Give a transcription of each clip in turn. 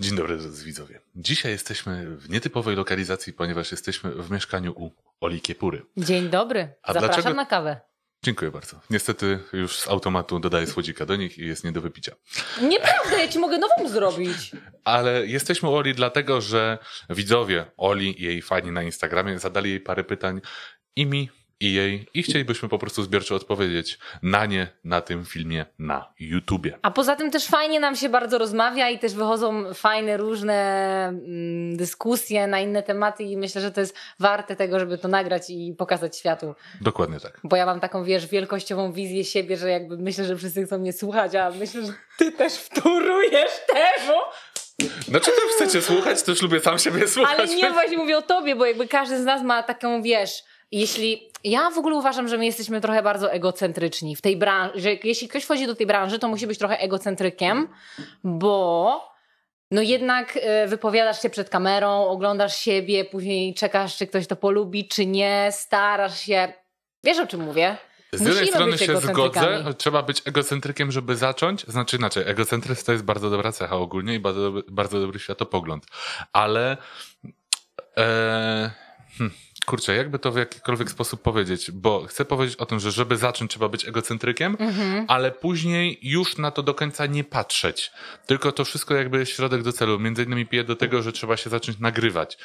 Dzień dobry widzowie. Dzisiaj jesteśmy w nietypowej lokalizacji, ponieważ jesteśmy w mieszkaniu u Oli Kiepury. Dzień dobry, A zapraszam dlaczego... na kawę. Dziękuję bardzo. Niestety już z automatu dodaję słodzika do nich i jest nie do wypicia. Nieprawda, ja ci mogę nową zrobić. Ale jesteśmy u Oli dlatego, że widzowie Oli i jej fani na Instagramie zadali jej parę pytań i mi, i jej i chcielibyśmy po prostu zbiorczo odpowiedzieć na nie na tym filmie na YouTubie. A poza tym też fajnie nam się bardzo rozmawia i też wychodzą fajne różne mm, dyskusje na inne tematy i myślę, że to jest warte tego, żeby to nagrać i pokazać światu. Dokładnie tak. Bo ja mam taką, wiesz, wielkościową wizję siebie, że jakby myślę, że wszyscy chcą mnie słuchać, a myślę, że ty też wtórujesz też. Znaczy też chcecie słuchać, też lubię sam siebie słuchać. Ale nie właśnie mówię o tobie, bo jakby każdy z nas ma taką, wiesz jeśli ja w ogóle uważam, że my jesteśmy trochę bardzo egocentryczni w tej branży, że jeśli ktoś wchodzi do tej branży, to musi być trochę egocentrykiem, bo no jednak e, wypowiadasz się przed kamerą, oglądasz siebie, później czekasz, czy ktoś to polubi, czy nie, starasz się. Wiesz o czym mówię? Z jednej strony się zgodzę, trzeba być egocentrykiem, żeby zacząć. Znaczy inaczej, egocentryzm to jest bardzo dobra cecha ogólnie i bardzo, dobry, bardzo dobry światopogląd. Ale... E, hmm kurczę, jakby to w jakikolwiek sposób powiedzieć, bo chcę powiedzieć o tym, że żeby zacząć trzeba być egocentrykiem, mhm. ale później już na to do końca nie patrzeć. Tylko to wszystko jakby środek do celu. Między innymi pije do tego, że trzeba się zacząć nagrywać.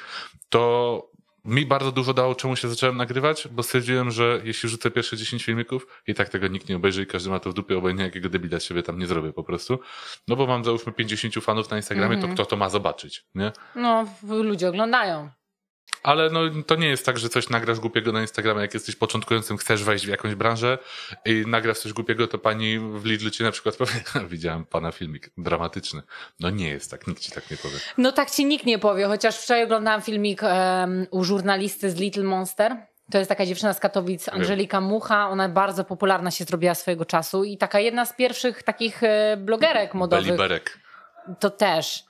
To mi bardzo dużo dało, czemu się zacząłem nagrywać, bo stwierdziłem, że jeśli rzucę pierwsze 10 filmików, i tak tego nikt nie obejrzy i każdy ma to w dupie, obojętnie jakiego debila z siebie tam nie zrobię po prostu. No bo mam załóżmy 50 fanów na Instagramie, mm -hmm. to mhm. kto to ma zobaczyć, nie? No, ludzie oglądają ale no, to nie jest tak, że coś nagrasz głupiego na Instagramie, jak jesteś początkującym, chcesz wejść w jakąś branżę i nagrasz coś głupiego, to pani w Lidlu ci na przykład powie, widziałem pana filmik dramatyczny. No nie jest tak, nikt ci tak nie powie. No tak ci nikt nie powie, chociaż wczoraj oglądałam filmik um, u żurnalisty z Little Monster. To jest taka dziewczyna z Katowic, Angelika Mucha. Ona bardzo popularna się zrobiła swojego czasu i taka jedna z pierwszych takich e, blogerek modowych. Beliberek. To też.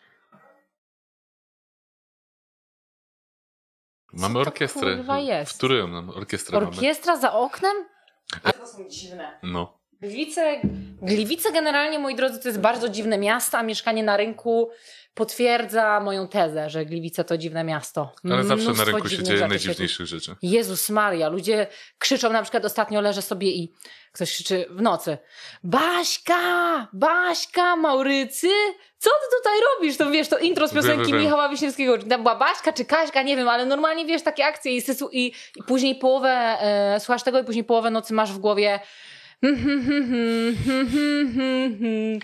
Mamy orkiestrę. Kurwa jest? W którym nam orkiestrę Orkiestra mamy? za oknem? A to są dziwne. No. Gliwice, Gliwice generalnie, moi drodzy, to jest bardzo dziwne miasto, a mieszkanie na rynku potwierdza moją tezę, że Gliwice to dziwne miasto. Ale zawsze Mnóstwo na rynku się dzieje najdziwniejszych rzeczy. Jezus Maria, ludzie krzyczą, na przykład ostatnio leżę sobie i ktoś krzyczy w nocy Baśka! Baśka! Maurycy! Co ty tutaj robisz? To wiesz, to intro z piosenki wiem, wiem. Michała Wiśniewskiego. Tam była Baśka czy Kaśka, nie wiem, ale normalnie wiesz takie akcje i, i, i później połowę e, słuchasz tego i później połowę nocy masz w głowie hmm, hmm, hmm,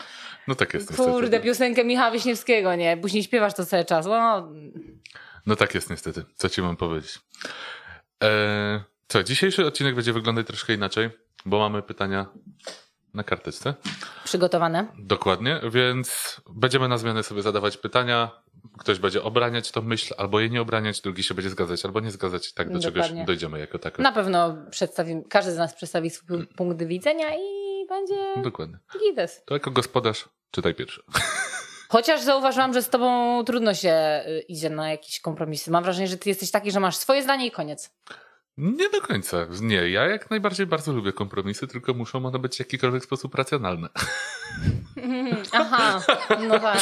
no tak jest. Kurde, tak. piosenkę Michała Wiśniewskiego, nie? Później śpiewasz to cały czas. No, no tak jest niestety. Co ci mam powiedzieć? Eee, co, dzisiejszy odcinek będzie wyglądać troszkę inaczej, bo mamy pytania na karteczce. Przygotowane. Dokładnie, więc będziemy na zmianę sobie zadawać pytania. Ktoś będzie obraniać tą myśl, albo jej nie obraniać, drugi się będzie zgadzać, albo nie zgadzać. Tak do Dokładnie. czegoś dojdziemy jako tak. Na pewno przedstawimy, każdy z nas przedstawi swój punkt widzenia i będzie Dokładnie. Gites. To jako gospodarz Czytaj pierwsze. Chociaż zauważyłam, że z tobą trudno się y, idzie na jakieś kompromisy. Mam wrażenie, że ty jesteś taki, że masz swoje zdanie i koniec. Nie do końca. Nie, ja jak najbardziej bardzo lubię kompromisy, tylko muszą one być w jakikolwiek sposób racjonalne. Aha, no tak.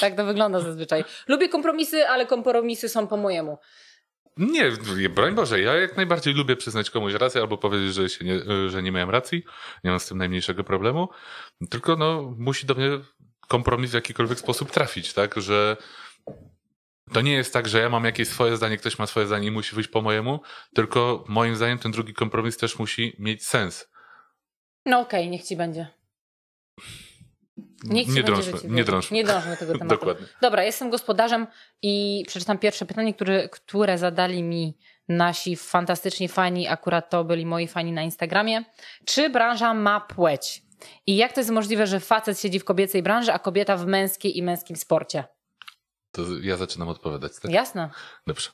Tak to wygląda zazwyczaj. Lubię kompromisy, ale kompromisy są po mojemu. Nie, broń Boże, ja jak najbardziej lubię przyznać komuś rację albo powiedzieć, że, się nie, że nie miałem racji. Nie mam z tym najmniejszego problemu. Tylko no, musi do mnie kompromis w jakikolwiek sposób trafić, tak? Że to nie jest tak, że ja mam jakieś swoje zdanie, ktoś ma swoje zdanie i musi wyjść po mojemu, tylko moim zdaniem ten drugi kompromis też musi mieć sens. No okej, okay, niech ci będzie. Nikt nie, drążmy, nie drążmy. Nie drążmy tego tematu. Dokładnie. Dobra, jestem gospodarzem i przeczytam pierwsze pytanie, które, które zadali mi nasi fantastyczni fani, akurat to byli moi fani na Instagramie. Czy branża ma płeć? I jak to jest możliwe, że facet siedzi w kobiecej branży, a kobieta w męskiej i męskim sporcie? To ja zaczynam odpowiadać, tak? Jasne. Dobrze.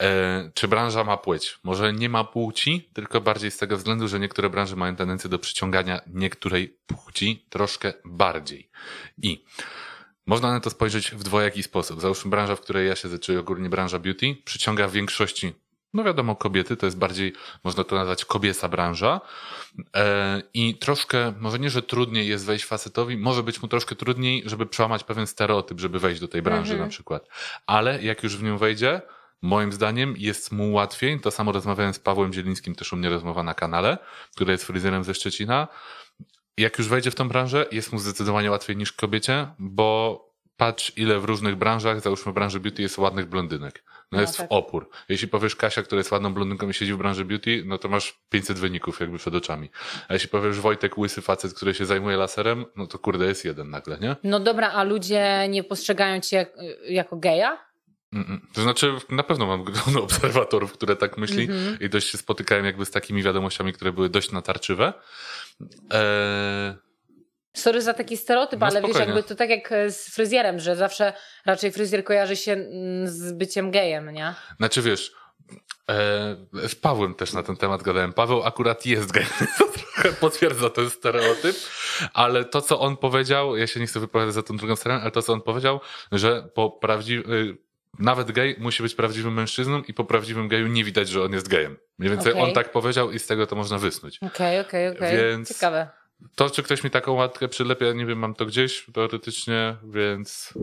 E, czy branża ma płeć? Może nie ma płci, tylko bardziej z tego względu, że niektóre branże mają tendencję do przyciągania niektórej płci troszkę bardziej. I można na to spojrzeć w dwojaki sposób. Załóżmy branża, w której ja się czyli ogólnie branża beauty, przyciąga w większości no wiadomo, kobiety to jest bardziej, można to nazwać kobieca branża. E, I troszkę, może nie, że trudniej jest wejść facetowi, może być mu troszkę trudniej, żeby przełamać pewien stereotyp, żeby wejść do tej branży mhm. na przykład. Ale jak już w nią wejdzie, moim zdaniem jest mu łatwiej. To samo rozmawiałem z Pawłem Zielińskim, też u mnie rozmowa na kanale, który jest fryzjerem ze Szczecina. Jak już wejdzie w tą branżę, jest mu zdecydowanie łatwiej niż kobiecie, bo patrz ile w różnych branżach, załóżmy w branży beauty jest ładnych blondynek no, no jest tak. w opór. Jeśli powiesz Kasia, która jest ładną blondynką i siedzi w branży beauty, no to masz 500 wyników jakby przed oczami. A jeśli powiesz Wojtek, łysy facet, który się zajmuje laserem, no to kurde jest jeden nagle, nie? No dobra, a ludzie nie postrzegają cię jak, jako geja? To znaczy, na pewno mam grono obserwatorów, które tak myśli mm-hmm. i dość się spotykałem jakby z takimi wiadomościami, które były dość natarczywe. Eee, Sorry za taki stereotyp, no, ale spokojnie. wiesz, jakby to tak jak e, z fryzjerem, że zawsze raczej fryzjer kojarzy się mm, z byciem gejem, nie? Znaczy wiesz, e, z Pawłem też na ten temat gadałem. Paweł akurat jest gejem, to trochę potwierdza ten stereotyp, ale to co on powiedział, ja się nie chcę wypowiadać za tą drugą stronę, ale to co on powiedział, że po prawdziwym nawet gej musi być prawdziwym mężczyzną i po prawdziwym geju nie widać, że on jest gejem. Mniej więcej okay. on tak powiedział i z tego to można wysnuć. Okej, okej, okej. Więc... Ciekawe to, czy ktoś mi taką łatkę przylepia, nie wiem, mam to gdzieś teoretycznie, więc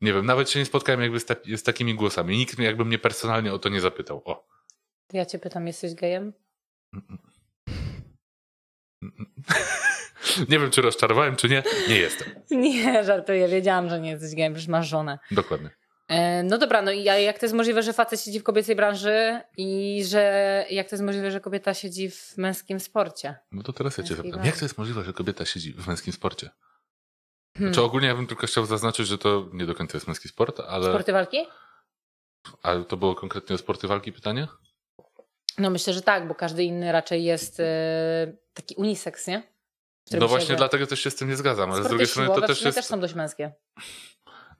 nie wiem, nawet się nie spotkałem jakby z, ta, z takimi głosami. Nikt jakby mnie personalnie o to nie zapytał. O. Ja cię pytam, jesteś gejem? nie wiem, czy rozczarowałem, czy nie. Nie jestem. Nie, żartuję. Wiedziałam, że nie jesteś gejem, że masz żonę. Dokładnie. E, no dobra, no i jak to jest możliwe, że facet siedzi w kobiecej branży i że jak to jest możliwe, że kobieta siedzi w męskim sporcie? No to teraz ja cię zapytam. Jak to jest możliwe, że kobieta siedzi w męskim sporcie? Hmm. Znaczy ogólnie ja bym tylko chciał zaznaczyć, że to nie do końca jest męski sport, ale... Sporty walki? Ale to było konkretnie o sporty walki pytanie? No myślę, że tak, bo każdy inny raczej jest e, taki uniseks, nie? No właśnie, dlatego też się z tym nie zgadzam, ale Sporty z drugiej strony to też jest... też są dość męskie.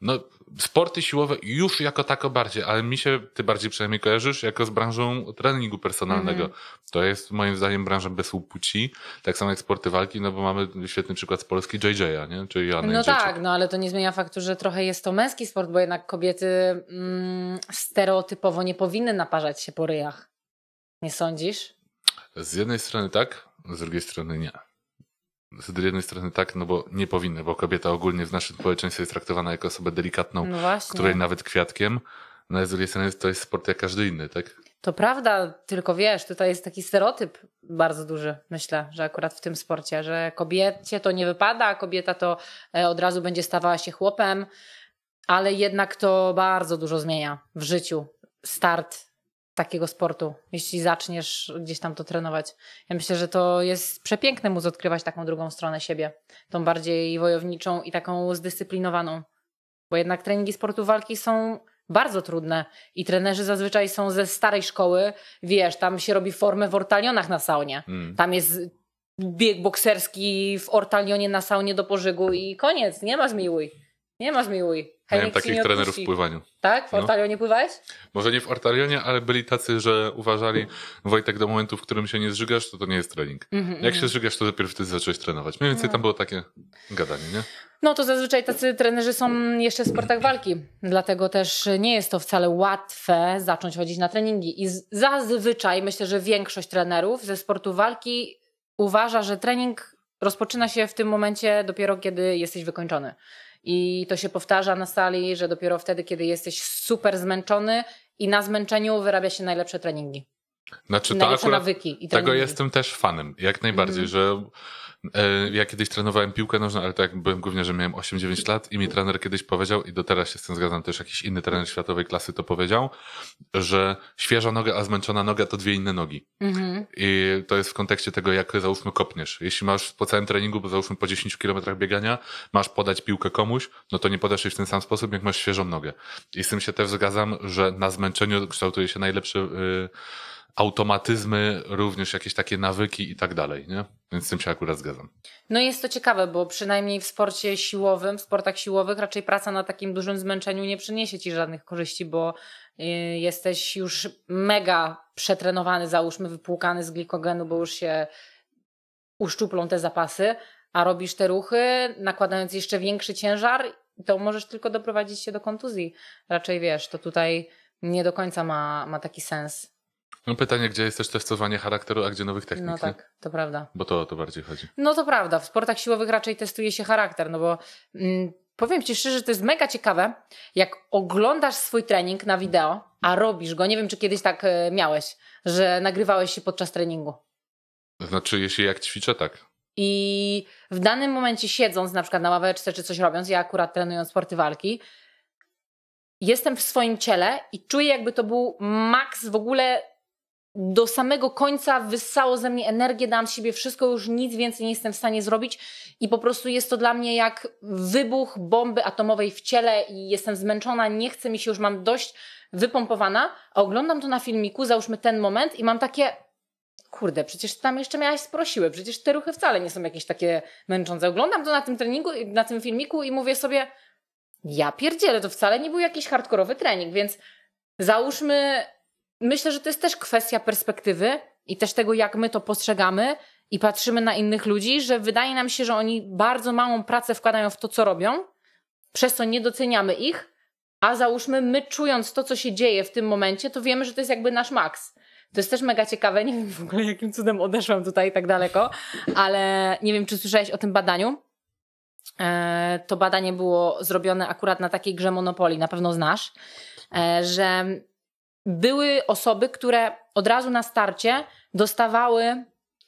No, sporty siłowe już jako tako bardziej, ale mi się, ty bardziej przynajmniej kojarzysz, jako z branżą treningu personalnego. Mm. To jest moim zdaniem branża bez płci, tak samo jak sporty walki, no bo mamy świetny przykład z Polski JJ-a, nie? czyli Joanny No tak, no ale to nie zmienia faktu, że trochę jest to męski sport, bo jednak kobiety mm, stereotypowo nie powinny naparzać się po ryjach. Nie sądzisz? Z jednej strony tak, z drugiej strony nie z jednej strony tak, no bo nie powinny, bo kobieta ogólnie w naszym społeczeństwie jest traktowana jako osobę delikatną, no której nawet kwiatkiem. No a z drugiej strony to jest sport jak każdy inny, tak? To prawda, tylko wiesz, tutaj jest taki stereotyp bardzo duży, myślę, że akurat w tym sporcie, że kobiecie to nie wypada, kobieta to e, od razu będzie stawała się chłopem, ale jednak to bardzo dużo zmienia w życiu. Start takiego sportu, jeśli zaczniesz gdzieś tam to trenować. Ja myślę, że to jest przepiękne móc odkrywać taką drugą stronę siebie, tą bardziej wojowniczą i taką zdyscyplinowaną. Bo jednak treningi sportu walki są bardzo trudne i trenerzy zazwyczaj są ze starej szkoły, wiesz, tam się robi formę w ortalionach na saunie. Mm. Tam jest bieg bokserski w ortalionie na saunie do pożygu i koniec, nie ma zmiłuj. Nie ma zmiłuj. Miałem takich trenerów w pływaniu. Tak? W no. Ortalionie no. pływałeś? Może nie w Ortalionie, ale byli tacy, że uważali, Wojtek, do momentu, w którym się nie zżygasz, to to nie jest trening. Mm-hmm. Jak się zżygasz, to dopiero wtedy zacząłeś trenować. Mniej więcej no. tam było takie gadanie, nie? No to zazwyczaj tacy trenerzy są jeszcze w sportach walki, dlatego też nie jest to wcale łatwe zacząć chodzić na treningi. I zazwyczaj myślę, że większość trenerów ze sportu walki uważa, że trening rozpoczyna się w tym momencie dopiero, kiedy jesteś wykończony. I to się powtarza na sali, że dopiero wtedy, kiedy jesteś super zmęczony i na zmęczeniu wyrabia się najlepsze treningi. Znaczy, najlepsze to akurat nawyki. I tego jestem też fanem, jak najbardziej, mm. że E, ja kiedyś trenowałem piłkę nożną, ale tak byłem głównie, że miałem 8-9 lat i mi trener kiedyś powiedział, i do teraz się z tym zgadzam, też jakiś inny trener światowej klasy to powiedział, że świeża noga, a zmęczona noga to dwie inne nogi. Mhm. I to jest w kontekście tego, jak załóżmy kopniesz. Jeśli masz po całym treningu, bo załóżmy po 10 kilometrach biegania, masz podać piłkę komuś, no to nie podasz jej w ten sam sposób, jak masz świeżą nogę. I z tym się też zgadzam, że na zmęczeniu kształtuje się najlepszy... Yy, automatyzmy, również jakieś takie nawyki i tak dalej, nie? Więc z tym się akurat zgadzam. No jest to ciekawe, bo przynajmniej w sporcie siłowym, w sportach siłowych raczej praca na takim dużym zmęczeniu nie przyniesie ci żadnych korzyści, bo y, jesteś już mega przetrenowany, załóżmy, wypłukany z glikogenu, bo już się uszczuplą te zapasy, a robisz te ruchy, nakładając jeszcze większy ciężar, to możesz tylko doprowadzić się do kontuzji. Raczej wiesz, to tutaj nie do końca ma, ma taki sens. No pytanie, gdzie jest też testowanie charakteru, a gdzie nowych technik. No tak, to prawda. Bo to o to bardziej chodzi. No to prawda. W sportach siłowych raczej testuje się charakter, no bo mm, powiem Ci szczerze, że to jest mega ciekawe, jak oglądasz swój trening na wideo, a robisz go. Nie wiem, czy kiedyś tak e, miałeś, że nagrywałeś się podczas treningu. Znaczy, jeśli jak ćwiczę, tak. I w danym momencie siedząc na przykład na ławeczce czy coś robiąc, ja akurat trenując sporty walki, jestem w swoim ciele i czuję jakby to był maks w ogóle do samego końca wyssało ze mnie energię, dałam z siebie wszystko, już nic więcej nie jestem w stanie zrobić i po prostu jest to dla mnie jak wybuch bomby atomowej w ciele i jestem zmęczona, nie chcę mi się, już mam dość wypompowana, a oglądam to na filmiku, załóżmy ten moment i mam takie kurde, przecież tam jeszcze miałaś sprosiły, przecież te ruchy wcale nie są jakieś takie męczące. Oglądam to na tym treningu, na tym filmiku i mówię sobie, ja pierdzielę, to wcale nie był jakiś hardkorowy trening, więc załóżmy Myślę, że to jest też kwestia perspektywy i też tego, jak my to postrzegamy i patrzymy na innych ludzi, że wydaje nam się, że oni bardzo małą pracę wkładają w to, co robią, przez co nie doceniamy ich, a załóżmy, my czując to, co się dzieje w tym momencie, to wiemy, że to jest jakby nasz maks. To jest też mega ciekawe. Nie wiem w ogóle, jakim cudem odeszłam tutaj tak daleko, ale nie wiem, czy słyszałeś o tym badaniu. E, to badanie było zrobione akurat na takiej grze Monopoly, na pewno znasz, e, że były osoby, które od razu na starcie dostawały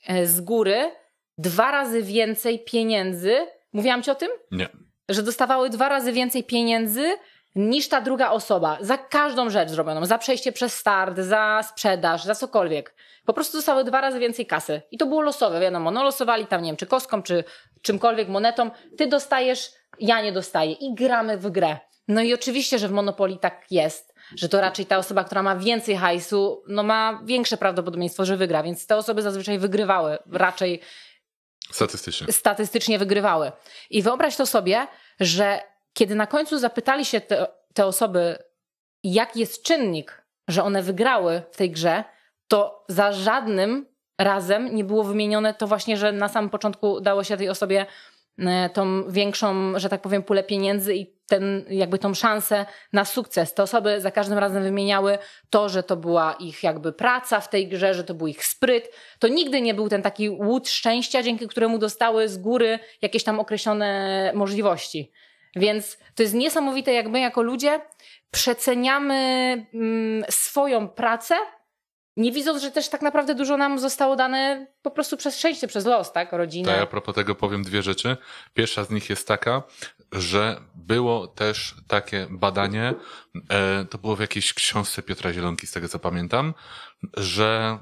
e, z góry dwa razy więcej pieniędzy. Mówiłam ci o tym? Nie. Że dostawały dwa razy więcej pieniędzy niż ta druga osoba. Za każdą rzecz zrobioną. Za przejście przez start, za sprzedaż, za cokolwiek. Po prostu dostały dwa razy więcej kasy. I to było losowe, wiadomo. No losowali tam, nie wiem, czy kostką, czy czymkolwiek monetą. Ty dostajesz, ja nie dostaję. I gramy w grę. No i oczywiście, że w Monopoli tak jest że to raczej ta osoba, która ma więcej hajsu, no ma większe prawdopodobieństwo, że wygra, więc te osoby zazwyczaj wygrywały raczej. Statystycznie. Statystycznie wygrywały. I wyobraź to sobie, że kiedy na końcu zapytali się te, te osoby, jaki jest czynnik, że one wygrały w tej grze, to za żadnym razem nie było wymienione to właśnie, że na samym początku dało się tej osobie e, tą większą, że tak powiem, pulę pieniędzy i ten, jakby tą szansę na sukces. Te osoby za każdym razem wymieniały to, że to była ich jakby praca w tej grze, że to był ich spryt. To nigdy nie był ten taki łód szczęścia, dzięki któremu dostały z góry jakieś tam określone możliwości. Więc to jest niesamowite, jak my jako ludzie przeceniamy mm, swoją pracę, nie widząc, że też tak naprawdę dużo nam zostało dane po prostu przez szczęście, przez los, tak, rodzinę. Tak, a propos tego powiem dwie rzeczy. Pierwsza z nich jest taka, że było też takie badanie, e, to było w jakiejś książce Piotra Zielonki, z tego co pamiętam, że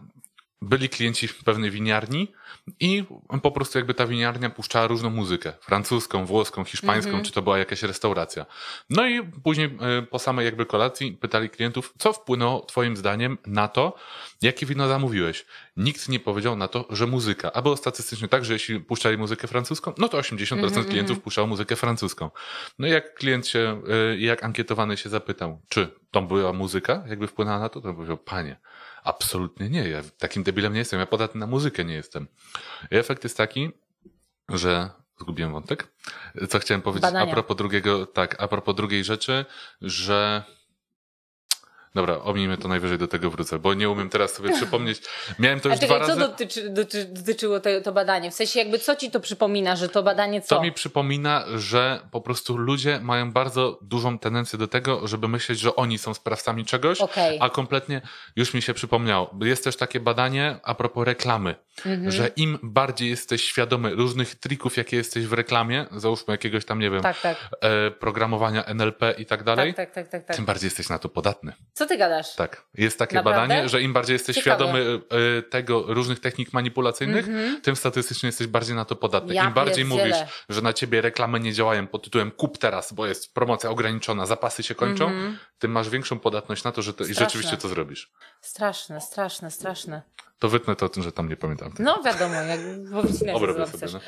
byli klienci w pewnej winiarni i po prostu jakby ta winiarnia puszczała różną muzykę, francuską, włoską, hiszpańską, mm -hmm. czy to była jakaś restauracja. No i później e, po samej jakby kolacji pytali klientów, co wpłynęło twoim zdaniem na to, jakie wino zamówiłeś. Nikt nie powiedział na to, że muzyka, a było statystycznie tak, że jeśli puszczali muzykę francuską, no to 80% mm -hmm. klientów puszczało muzykę francuską. No i jak klient się, e, jak ankietowany się zapytał, czy to była muzyka, jakby wpłynęła na to, to powiedział, panie, Absolutnie nie. Ja takim debilem nie jestem. Ja podatny na muzykę nie jestem. I efekt jest taki, że zgubiłem wątek. Co chciałem powiedzieć Badania. a propos drugiego, tak, a propos drugiej rzeczy, że Dobra, omijmy to najwyżej do tego wrócę, bo nie umiem teraz sobie przypomnieć. Miałem to już A czekaj, dwa razy. co dotyczy, dotyczy, dotyczyło to, to badanie? W sensie jakby co ci to przypomina, że to badanie co? To mi przypomina, że po prostu ludzie mają bardzo dużą tendencję do tego, żeby myśleć, że oni są sprawcami czegoś, okay. a kompletnie już mi się przypomniało. Jest też takie badanie a propos reklamy. Mhm. Że im bardziej jesteś świadomy różnych trików, jakie jesteś w reklamie, załóżmy jakiegoś tam, nie wiem, tak, tak. E, programowania NLP i tak dalej, tak, tak, tak, tak, tym bardziej jesteś na to podatny. Co ty gadasz? Tak. Jest takie Naprawdę? badanie, że im bardziej jesteś Ciekawe. świadomy e, tego, różnych technik manipulacyjnych, mhm. tym statystycznie jesteś bardziej na to podatny. Ja Im bardziej mówisz, że na ciebie reklamy nie działają pod tytułem kup teraz, bo jest promocja ograniczona, zapasy się kończą, mhm. tym masz większą podatność na to, że to, i rzeczywiście to zrobisz. Straszne, straszne, straszne. To wytnę to o tym, że tam nie pamiętam. No wiadomo, jak Obrobię sobie, no.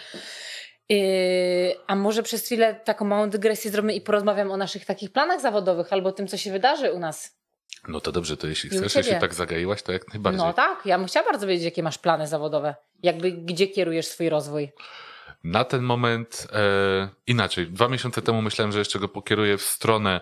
Y, a może przez chwilę taką małą dygresję zrobimy i porozmawiam o naszych takich planach zawodowych albo tym, co się wydarzy u nas. No to dobrze, to jeśli chcesz, się tak zagaiłaś, to jak najbardziej. No tak, ja bym chciała bardzo wiedzieć, jakie masz plany zawodowe. Jakby gdzie kierujesz swój rozwój? Na ten moment e, inaczej. Dwa miesiące temu myślałem, że jeszcze go pokieruję w stronę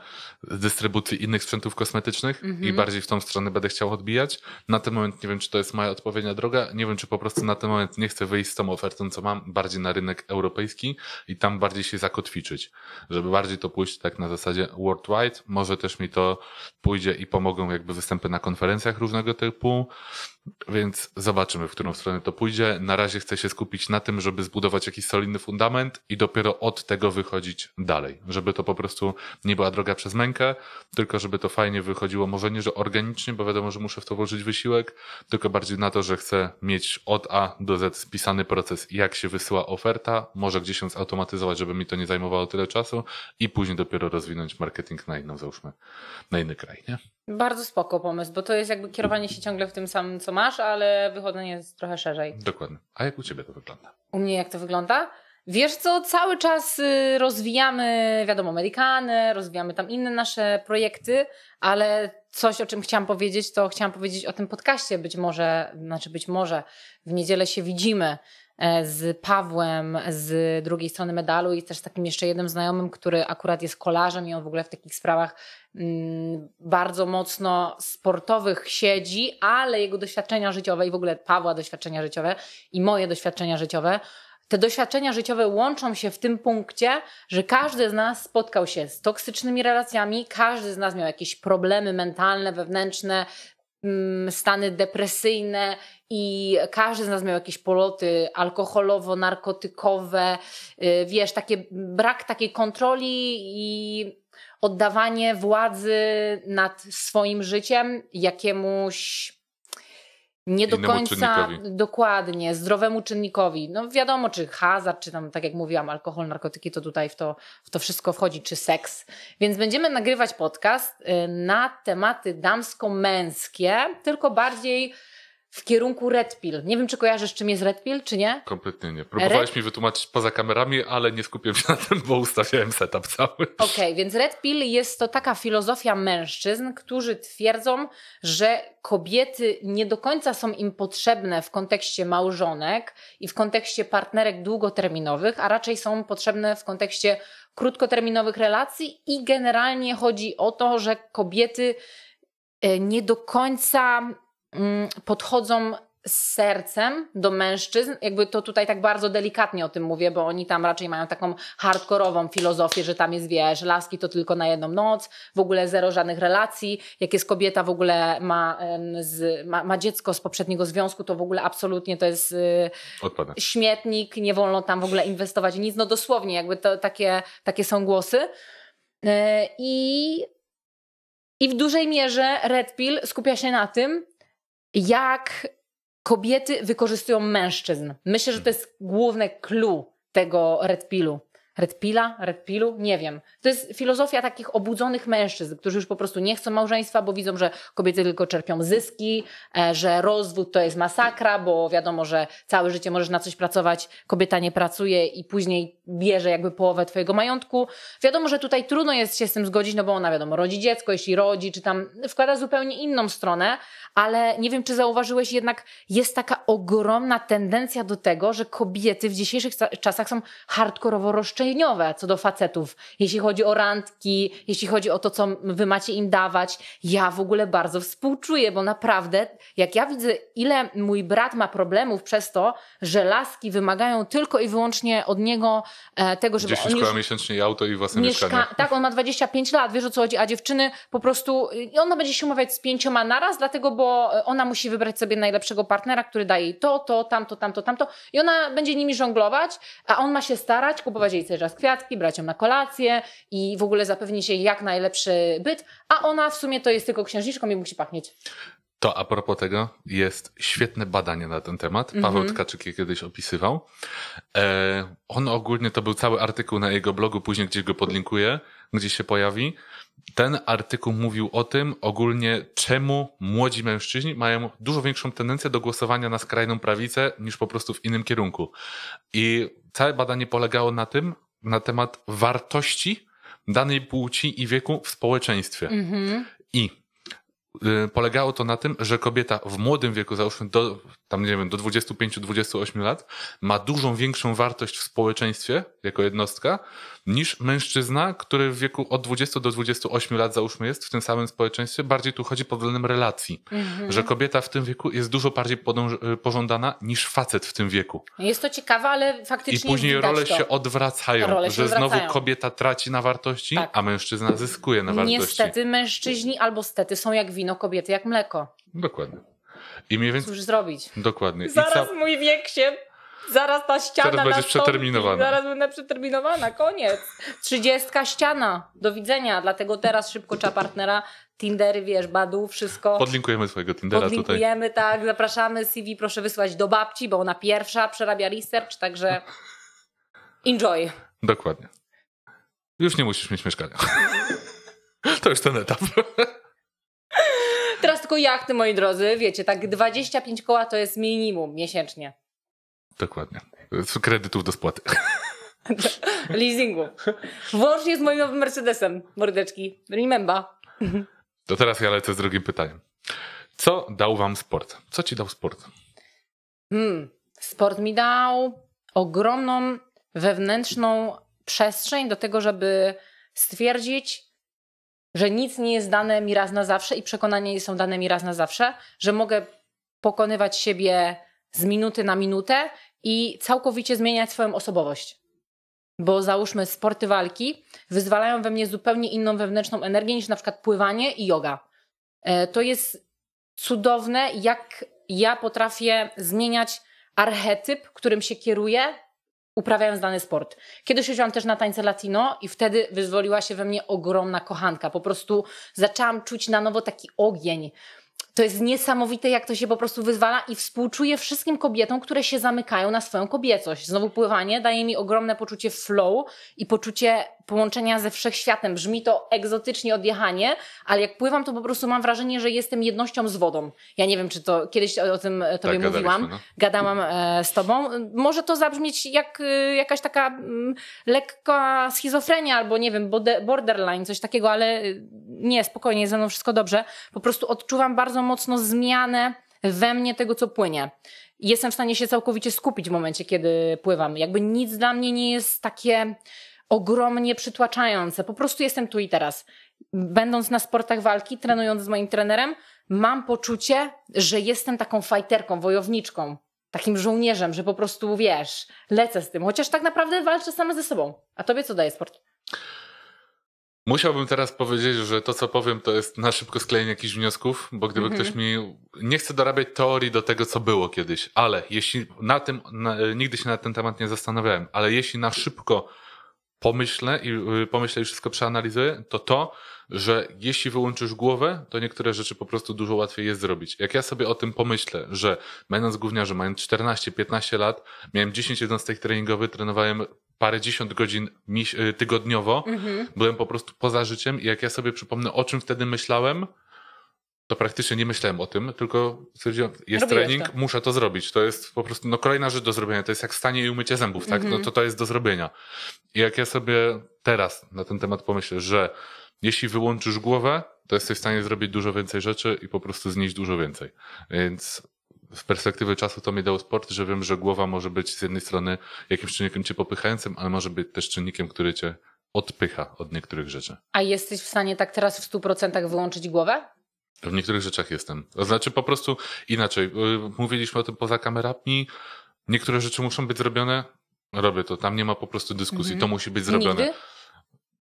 dystrybucji innych sprzętów kosmetycznych mm -hmm. i mhm. bardziej w tą stronę będę chciał odbijać. Na ten moment nie wiem, czy to jest moja odpowiednia droga. Nie wiem, czy po prostu na ten moment nie chcę wyjść z tą ofertą, co mam, bardziej na rynek europejski i tam bardziej się zakotwiczyć, żeby bardziej to pójść tak na zasadzie worldwide. Może też mi to pójdzie i pomogą jakby występy na konferencjach różnego typu. Więc zobaczymy, w którą stronę to pójdzie. Na razie chcę się skupić na tym, żeby zbudować jakiś solidny fundament i dopiero od tego wychodzić dalej. Żeby to po prostu nie była droga przez mękę, tylko żeby to fajnie wychodziło. Może nie, że organicznie, bo wiadomo, że muszę w to włożyć wysiłek, tylko bardziej na to, że chcę mieć od A do Z spisany proces, jak się wysyła oferta, może gdzieś ją zautomatyzować, żeby mi to nie zajmowało tyle czasu i później dopiero rozwinąć marketing na inną, załóżmy, na inny kraj, nie? Bardzo spoko pomysł, bo to jest jakby kierowanie się ciągle w tym samym, co masz, ale wychodzenie jest trochę szerzej. Dokładnie. A jak u ciebie to wygląda? U mnie jak to wygląda? Wiesz co, cały czas y, rozwijamy, wiadomo, Amerykanę, rozwijamy tam inne nasze projekty, ale coś, o czym chciałam powiedzieć, to chciałam powiedzieć o tym podcaście. Być może, znaczy być może w niedzielę się widzimy E, z Pawłem z drugiej strony medalu i też takim jeszcze jednym znajomym, który akurat jest kolarzem i on w ogóle w takich sprawach mm, bardzo mocno sportowych siedzi, ale jego doświadczenia życiowe i w ogóle Pawła doświadczenia życiowe i moje doświadczenia życiowe te doświadczenia życiowe łączą się w tym punkcie, że każdy z nas spotkał się z toksycznymi relacjami, każdy z nas miał jakieś problemy mentalne, wewnętrzne, Mm, stany depresyjne i każdy z nas miał jakieś poloty alkoholowo-narkotykowe, y, wiesz, takie, brak takiej kontroli i oddawanie władzy nad swoim życiem jakiemuś nie do końca dokładnie, zdrowemu czynnikowi. No wiadomo, czy hazard, czy tam, tak jak mówiłam, alkohol, narkotyki, to tutaj w to, w to wszystko wchodzi, czy seks. Więc będziemy nagrywać podcast y, na tematy damsko-męskie, tylko bardziej w kierunku Red Pill. Nie wiem, czy kojarzysz, czym jest Red Pill, czy nie? Kompletnie nie. Próbowałeś Red... mi wytłumaczyć poza kamerami, ale nie skupiłem się na tym, bo ustawiałem setup cały. Okej, okay, więc Red Pill jest to taka filozofia mężczyzn, którzy twierdzą, że kobiety nie do końca są im potrzebne w kontekście małżonek i w kontekście partnerek długoterminowych, a raczej są potrzebne w kontekście krótkoterminowych relacji i generalnie chodzi o to, że kobiety e, nie do końca Mm, podchodzą z sercem do mężczyzn, jakby to tutaj tak bardzo delikatnie o tym mówię, bo oni tam raczej mają taką hardkorową filozofię, że tam jest, wiesz, laski to tylko na jedną noc, w ogóle zero żadnych relacji, jak jest kobieta w ogóle ma, z, ma, ma, dziecko z poprzedniego związku, to w ogóle absolutnie to jest y, Odpada. śmietnik, nie wolno tam w ogóle inwestować nic, no dosłownie jakby to, takie, takie są głosy. Y, I i w dużej mierze Red Pill skupia się na tym, jak kobiety wykorzystują mężczyzn. Myślę, że to jest główny clue tego Red Pillu. Red pilla, red pillu, nie wiem. To jest filozofia takich obudzonych mężczyzn, którzy już po prostu nie chcą małżeństwa, bo widzą, że kobiety tylko czerpią zyski, e, że rozwód to jest masakra, bo wiadomo, że całe życie możesz na coś pracować, kobieta nie pracuje i później bierze jakby połowę twojego majątku. Wiadomo, że tutaj trudno jest się z tym zgodzić, no bo ona wiadomo, rodzi dziecko, jeśli rodzi, czy tam wkłada zupełnie inną stronę, ale nie wiem, czy zauważyłeś, jednak jest taka ogromna tendencja do tego, że kobiety w dzisiejszych czasach są hardkorowo roszczeni szkoleniowe co do facetów, jeśli chodzi o randki, jeśli chodzi o to, co wy macie im dawać. Ja w ogóle bardzo współczuję, bo naprawdę, jak ja widzę, ile mój brat ma problemów przez to, że laski wymagają tylko i wyłącznie od niego e, tego, żeby 10 on miesięcznie i auto i własne mieszka mieszkanie. Tak, on ma 25 lat, wiesz o co chodzi, a dziewczyny po prostu, i ona będzie się umawiać z pięcioma naraz, dlatego, bo ona musi wybrać sobie najlepszego partnera, który daje jej to, to, tamto, tamto, tamto i ona będzie nimi żonglować, a on ma się starać, kupować jej też raz kwiatki, brać ją na kolację i w ogóle zapewnić jej jak najlepszy byt, a ona w sumie to jest tylko księżniczką i musi pachnieć. To a propos tego, jest świetne badanie na ten temat. Mhm. Paweł mm -hmm. Tkaczyk je kiedyś opisywał. E, on ogólnie, to był cały artykuł na jego blogu, później gdzieś go podlinkuję, gdzie się pojawi. Ten artykuł mówił o tym ogólnie, czemu młodzi mężczyźni mają dużo większą tendencję do głosowania na skrajną prawicę niż po prostu w innym kierunku. I całe badanie polegało na tym, na temat wartości danej płci i wieku w społeczeństwie. Mm -hmm. I Y, polegało to na tym, że kobieta w młodym wieku, załóżmy do, tam nie wiem, do 25-28 lat, ma dużą większą wartość w społeczeństwie jako jednostka niż mężczyzna, który w wieku od 20 do 28 lat, załóżmy, jest w tym samym społeczeństwie. Bardziej tu chodzi pod względem relacji, mhm. że kobieta w tym wieku jest dużo bardziej y, pożądana niż facet w tym wieku. No jest to ciekawe, ale faktycznie. I później role to. się odwracają, role się że znowu kobieta traci na wartości, tak. a mężczyzna zyskuje na wartości. Niestety mężczyźni albo stety są jak wino kobiety jak mleko. Dokładnie. I mniej więcej. Cóż zrobić? Dokładnie. Zaraz ca... mój wiek się. Zaraz ta ściana. Zaraz będziesz przeterminowana. Zaraz będę przeterminowana, koniec. Trzydziestka ściana. Do widzenia. Dlatego teraz szybko trzeba partnera. Tindery, wiesz, Badu, wszystko. Podlinkujemy swojego Tindera Podlinkujemy, tutaj. Podlinkujemy, tak. Zapraszamy CV, proszę wysłać do babci, bo ona pierwsza przerabia research, także enjoy. Dokładnie. Już nie musisz mieć mieszkania. to już ten etap. Teraz tylko jachty, moi drodzy, wiecie, tak 25 koła to jest minimum miesięcznie. Dokładnie. Z kredytów do spłaty. Leasingu. Włącznie z moim nowym Mercedesem, mordeczki. Remember. To teraz ja lecę z drugim pytaniem. Co dał wam sport? Co ci dał sport? Hmm, sport mi dał ogromną wewnętrzną przestrzeń do tego, żeby stwierdzić, że nic nie jest dane mi raz na zawsze i przekonania nie są dane mi raz na zawsze, że mogę pokonywać siebie z minuty na minutę i całkowicie zmieniać swoją osobowość. Bo załóżmy, sporty walki wyzwalają we mnie zupełnie inną wewnętrzną energię niż na przykład pływanie i yoga. E, to jest cudowne, jak ja potrafię zmieniać archetyp, którym się kieruję uprawiając dany sport. Kiedyś siedziałam też na tańce latino i wtedy wyzwoliła się we mnie ogromna kochanka. Po prostu zaczęłam czuć na nowo taki ogień to jest niesamowite, jak to się po prostu wyzwala i współczuję wszystkim kobietom, które się zamykają na swoją kobiecość. Znowu pływanie daje mi ogromne poczucie flow i poczucie połączenia ze wszechświatem. Brzmi to egzotycznie odjechanie, ale jak pływam, to po prostu mam wrażenie, że jestem jednością z wodą. Ja nie wiem, czy to kiedyś o tym tobie tak, mówiłam, no. gadałam e, z tobą. Może to zabrzmieć jak e, jakaś taka lekka schizofrenia albo nie wiem, borderline, coś takiego, ale e, nie, spokojnie, ze mną wszystko dobrze. Po prostu odczuwam bardzo bardzo mocno zmianę we mnie tego, co płynie. Jestem w stanie się całkowicie skupić w momencie, kiedy pływam. Jakby nic dla mnie nie jest takie ogromnie przytłaczające. Po prostu jestem tu i teraz. Będąc na sportach walki, trenując z moim trenerem, mam poczucie, że jestem taką fajterką, wojowniczką, takim żołnierzem, że po prostu wiesz, lecę z tym. Chociaż tak naprawdę walczę sama ze sobą. A tobie co daje sport? Musiałbym teraz powiedzieć, że to, co powiem, to jest na szybko sklejenie jakichś wniosków, bo gdyby mhm. ktoś mi. Nie chcę dorabiać teorii do tego, co było kiedyś, ale jeśli na tym. Na, nigdy się na ten temat nie zastanawiałem, ale jeśli na szybko pomyślę i y, pomyślę i wszystko przeanalizuję, to to, że jeśli wyłączysz głowę, to niektóre rzeczy po prostu dużo łatwiej jest zrobić. Jak ja sobie o tym pomyślę, że będąc gówniarzem, mając 14-15 lat, miałem 10 jednostek treningowych, trenowałem parędziesiąt godzin y, tygodniowo, mhm. byłem po prostu poza życiem i jak ja sobie przypomnę, o czym wtedy myślałem, to praktycznie nie myślałem o tym, tylko stwierdziłem, jest Robiłeś trening, to. muszę to zrobić. To jest po prostu no, kolejna rzecz do zrobienia. To jest jak stanie i umycie zębów, tak? No mhm. to to jest do zrobienia. I jak ja sobie teraz na ten temat pomyślę, że jeśli wyłączysz głowę, to jesteś w stanie zrobić dużo więcej rzeczy i po prostu znieść dużo więcej. Więc z perspektywy czasu to mi dał sport, że wiem, że głowa może być z jednej strony jakimś czynnikiem cię popychającym, ale może być też czynnikiem, który cię odpycha od niektórych rzeczy. A jesteś w stanie tak teraz w 100% wyłączyć głowę? W niektórych rzeczach jestem. To znaczy po prostu inaczej. Y, mówiliśmy o tym poza kamerami. Niektóre rzeczy muszą być zrobione. Robię to. Tam nie ma po prostu dyskusji. Mhm. To musi być zrobione. Nigdy?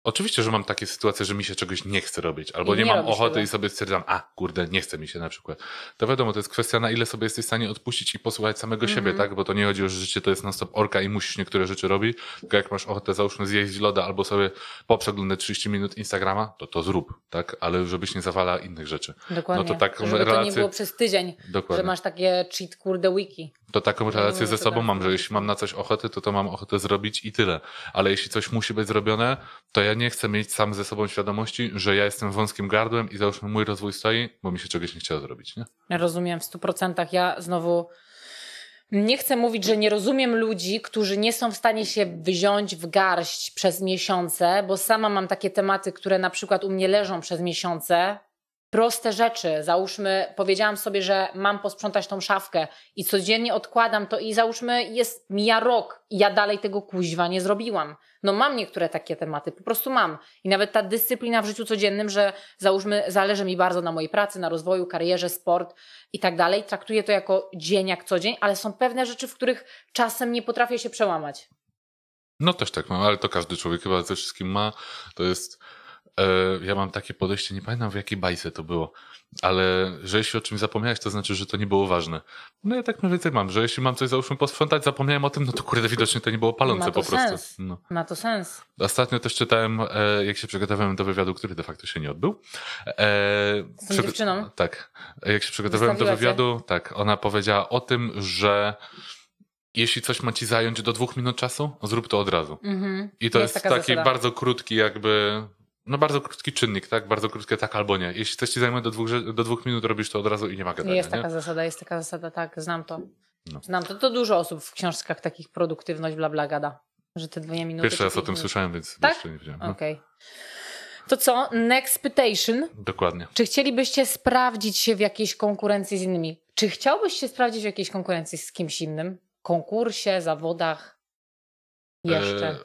Oczywiście, że mam takie sytuacje, że mi się czegoś nie chce robić, albo nie, nie mam ochoty tego. i sobie stwierdzam, a kurde, nie chce mi się na przykład. To wiadomo, to jest kwestia, na ile sobie jesteś w stanie odpuścić i posłuchać samego mm -hmm. siebie, tak? Bo to nie chodzi o że życie, to jest non-stop orka i musisz niektóre rzeczy robić. Tylko jak masz ochotę, załóżmy, zjeść loda albo sobie poprzeglądać 30 minut Instagrama, to to zrób, tak? Ale żebyś nie zawala innych rzeczy. Dokładnie. No to tak, żeby relacje... to nie było przez tydzień, Dokładnie. że masz takie cheat kurde wiki to taką no, relację no ze sobą tak, mam, że no. jeśli mam na coś ochotę, to to mam ochotę zrobić i tyle. Ale jeśli coś musi być zrobione, to ja nie chcę mieć sam ze sobą świadomości, że ja jestem wąskim gardłem i załóżmy mój rozwój stoi, bo mi się czegoś nie chciało zrobić. Nie? Rozumiem w stu procentach. Ja znowu nie chcę mówić, że nie rozumiem ludzi, którzy nie są w stanie się wziąć w garść przez miesiące, bo sama mam takie tematy, które na przykład u mnie leżą przez miesiące, proste rzeczy. Załóżmy, powiedziałam sobie, że mam posprzątać tą szafkę i codziennie odkładam to i załóżmy, jest mija rok i ja dalej tego kuźwa nie zrobiłam. No mam niektóre takie tematy, po prostu mam. I nawet ta dyscyplina w życiu codziennym, że załóżmy, zależy mi bardzo na mojej pracy, na rozwoju, karierze, sport i tak dalej. Traktuję to jako dzień jak co dzień, ale są pewne rzeczy, w których czasem nie potrafię się przełamać. No też tak mam, ale to każdy człowiek chyba ze wszystkim ma. To jest E, ja mam takie podejście, nie pamiętam w jakiej bajce to było, ale że jeśli o czymś zapomniałeś, to znaczy, że to nie było ważne. No ja tak mniej więcej mam, że jeśli mam coś załóżmy posprzątać, zapomniałem o tym, no to kurde, widocznie to nie było palące po prostu. Sens. No. Ma to sens. Ostatnio też czytałem, e, jak się przygotowywałem do wywiadu, który de facto się nie odbył. E, Z dziewczyną? Tak. Jak się przygotowywałem do wywiadu, tak, ona powiedziała o tym, że jeśli coś ma ci zająć do dwóch minut czasu, zrób to od razu. Mm -hmm. I to jest, jest taki zasada. bardzo krótki jakby no bardzo krótki czynnik, tak? Bardzo krótkie tak albo nie. Jeśli coś ci zajmuje do dwóch, do dwóch minut, robisz to od razu i nie ma gadania. Jest taka nie? zasada, jest taka zasada, tak, znam to. No. Znam to, to dużo osób w książkach takich produktywność, bla, bla, gada. Że te dwie minuty... Pierwszy raz o tym minut. słyszałem, więc tak? jeszcze nie wiedziałem. No. Okej. Okay. To co? Next petition. Dokładnie. Czy chcielibyście sprawdzić się w jakiejś konkurencji z innymi? Czy chciałbyś się sprawdzić w jakiejś konkurencji z kimś innym? Konkursie, zawodach? E, jeszcze? Eee,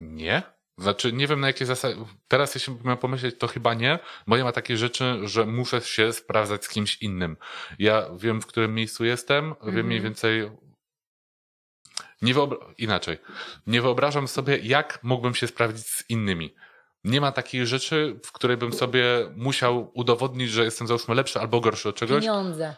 nie. Znaczy, nie wiem na jakiej zasady. Teraz, jeśli miałem pomyśleć, to chyba nie, bo nie ma takiej rzeczy, że muszę się sprawdzać z kimś innym. Ja wiem, w którym miejscu jestem, wiem mhm. mniej więcej. Nie wyobra... Inaczej. Nie wyobrażam sobie, jak mógłbym się sprawdzić z innymi. Nie ma takiej rzeczy, w której bym sobie musiał udowodnić, że jestem załóżmy lepszy albo gorszy od czegoś. Pieniądze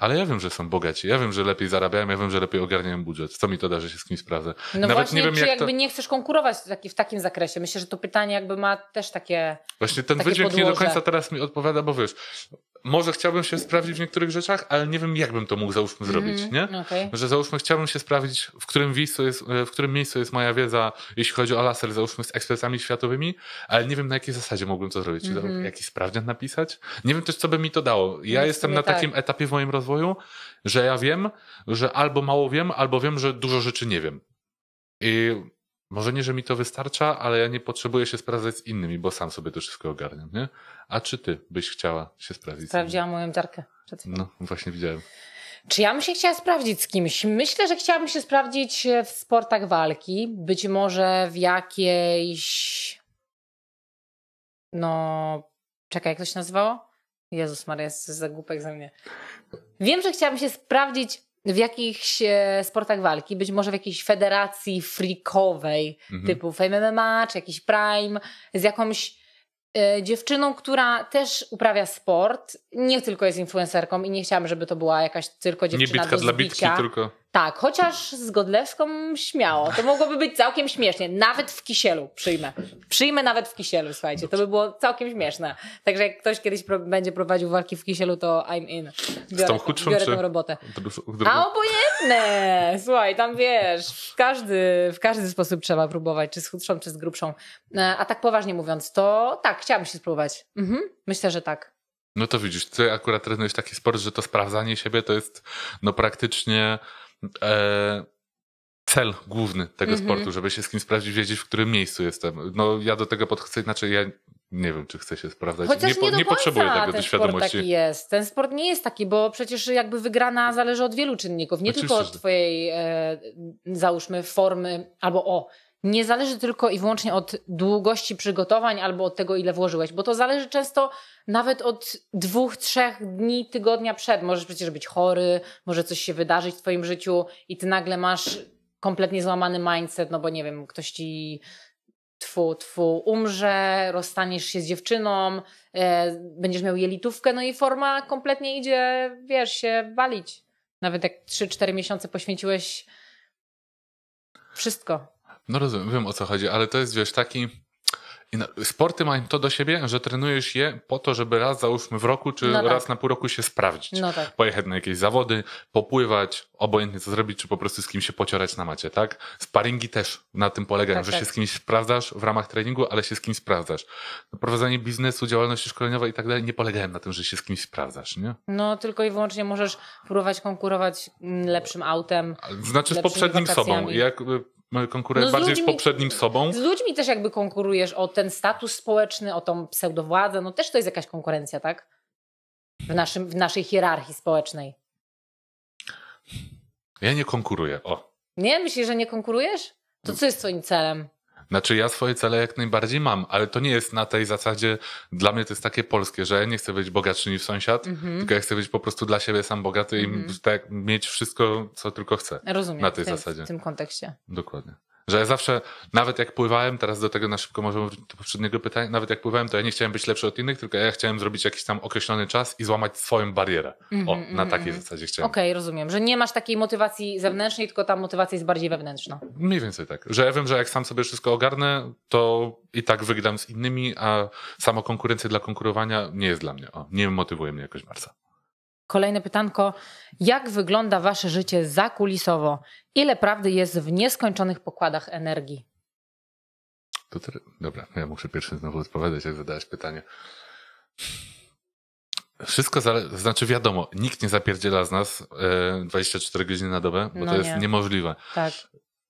ale ja wiem, że są bogaci, ja wiem, że lepiej zarabiają, ja wiem, że lepiej ogarniają budżet. Co mi to da, że się z kimś sprawdzę? No Nawet właśnie, nie wiem, czy jak jakby to... nie chcesz konkurować taki, w takim zakresie. Myślę, że to pytanie jakby ma też takie Właśnie ten wydźwięk podłoże. nie do końca teraz mi odpowiada, bo wiesz, może chciałbym się sprawdzić w niektórych rzeczach, ale nie wiem, jakbym to mógł załóżmy zrobić, mm, nie? Okay. Że załóżmy chciałbym się sprawdzić, w którym, miejscu jest, w którym miejscu jest moja wiedza, jeśli chodzi o laser, załóżmy z ekspertami światowymi, ale nie wiem na jakiej zasadzie mógłbym to zrobić. Mm -hmm. Jakiś sprawdzian napisać? Nie wiem też, co by mi to dało. Ja no jestem na tak. takim etapie w moim rozwoju, że ja wiem, że albo mało wiem, albo wiem, że dużo rzeczy nie wiem. I może nie, że mi to wystarcza, ale ja nie potrzebuję się sprawdzać z innymi, bo sam sobie to wszystko ogarniam, nie? A czy ty byś chciała się sprawdzić? Sprawdziłam moją dziarkę. No, właśnie widziałem. Czy ja bym się chciała sprawdzić z kimś? Myślę, że chciałabym się sprawdzić e, w sportach walki, być może w jakiejś. No, czekaj, jak to się nazywało? Jezus Maria, jest za głupek ze mnie. Wiem, że chciałabym się sprawdzić w jakichś e, sportach walki, być może w jakiejś federacji freakowej mhm. typu Fame MMA czy jakiś Prime z jakąś e, dziewczyną, która też uprawia sport, nie tylko jest influencerką i nie chciałam, żeby to była jakaś tylko dziewczyna Nie bitka do dla bitki, tylko... Tak, chociaż z Godlewską śmiało. To mogłoby być całkiem śmiesznie. Nawet w kisielu przyjmę. Przyjmę nawet w kisielu, słuchajcie. To by było całkiem śmieszne. Także jak ktoś kiedyś pro będzie prowadził walki w kisielu, to I'm in. Biorę, z tą chudszą, biorę czy... tą robotę. A obojętne! Słuchaj, tam wiesz, w każdy, w każdy sposób trzeba próbować, czy z chudszą, czy z grubszą. E, a tak poważnie mówiąc, to tak, chciałabym się spróbować. Mhm. Myślę, że tak. No to widzisz, ty akurat trenujesz taki sport, że to sprawdzanie siebie to jest no praktycznie e, cel główny tego mm -hmm. sportu, żeby się z kim sprawdzić, wiedzieć, w którym miejscu jestem. No ja do tego podchcę inaczej, ja nie wiem, czy chcę się sprawdzać. Chociaż nie, nie, nie potrzebuję tego do świadomości. Sport taki jest. Ten sport nie jest taki, bo przecież jakby wygrana zależy od wielu czynników, nie Oczywiście, tylko od twojej e, załóżmy formy albo o nie zależy tylko i wyłącznie od długości przygotowań albo od tego, ile włożyłeś, bo to zależy często nawet od dwóch, trzech dni, tygodnia przed. Możesz przecież być chory, może coś się wydarzyć w Twoim życiu i Ty nagle masz kompletnie złamany mindset, no bo nie wiem, ktoś ci twu, twu, umrze, rozstaniesz się z dziewczyną, e, będziesz miał jelitówkę, no i forma kompletnie idzie, wiesz, się walić. Nawet jak 3-4 miesiące poświęciłeś wszystko. No rozumiem, wiem o co chodzi, ale to jest wiesz taki. Sporty mają to do siebie, że trenujesz je po to, żeby raz załóżmy w roku, czy no tak. raz na pół roku się sprawdzić. No tak. Pojechać na jakieś zawody, popływać, obojętnie co zrobić, czy po prostu z kimś się pociorać na macie, tak? Sparingi też na tym polegają, tak, że się tak. z kimś sprawdzasz w ramach treningu, ale się z kimś sprawdzasz. No, prowadzenie biznesu, działalności szkoleniowej i tak dalej nie polegają na tym, że się z kimś sprawdzasz, nie? No tylko i wyłącznie możesz próbować konkurować mm, lepszym autem. Znaczy z poprzednim wakacjami. sobą. Jak y, konkurujesz no bardziej ludźmi, z poprzednim sobą. Z ludźmi też jakby konkurujesz o ten status społeczny, o tą pseudowładzę, no też to jest jakaś konkurencja, tak? W, naszym, w naszej hierarchii społecznej. Ja nie konkuruję, o. Nie? Myślisz, że nie konkurujesz? To mm. co jest twoim celem? Znaczy ja swoje cele jak najbardziej mam, ale to nie jest na tej zasadzie, dla mnie to jest takie polskie, że ja nie chcę być bogatszy niż sąsiad, mm-hmm. tylko ja chcę być po prostu dla siebie sam bogaty mm-hmm. i mhm. tak mieć wszystko, co tylko chcę. Rozumiem. Na tej w zasadzie. W tym kontekście. Dokładnie. Że ja zawsze, nawet jak pływałem, teraz do tego na szybko możemy wrócić do poprzedniego pytania, nawet jak pływałem, to ja nie chciałem być lepszy od innych, tylko ja chciałem zrobić jakiś tam określony czas i złamać swoją barierę. Mm -hmm, o, mhm, na mhm, takiej mm -hmm. zasadzie chciałem. Okej, okay, rozumiem, że nie masz takiej motywacji zewnętrznej, tylko ta motywacja jest bardziej wewnętrzna. Mniej więcej tak. Że ja wiem, że jak sam sobie wszystko ogarnę, to i tak wygram z innymi, a samo konkurencja dla konkurowania nie jest dla mnie. O, nie motywuje mnie jakoś bardzo. Kolejne pytanko. Jak wygląda Wasze życie zakulisowo? Ile prawdy jest w nieskończonych pokładach energii? To dobra, ja muszę pierwszy znowu odpowiadać, jak zadałeś pytanie. Wszystko zale- znaczy wiadomo, nikt nie zapierdziela z nas e, 24 godziny na dobę, bo no to nie. jest niemożliwe. Tak.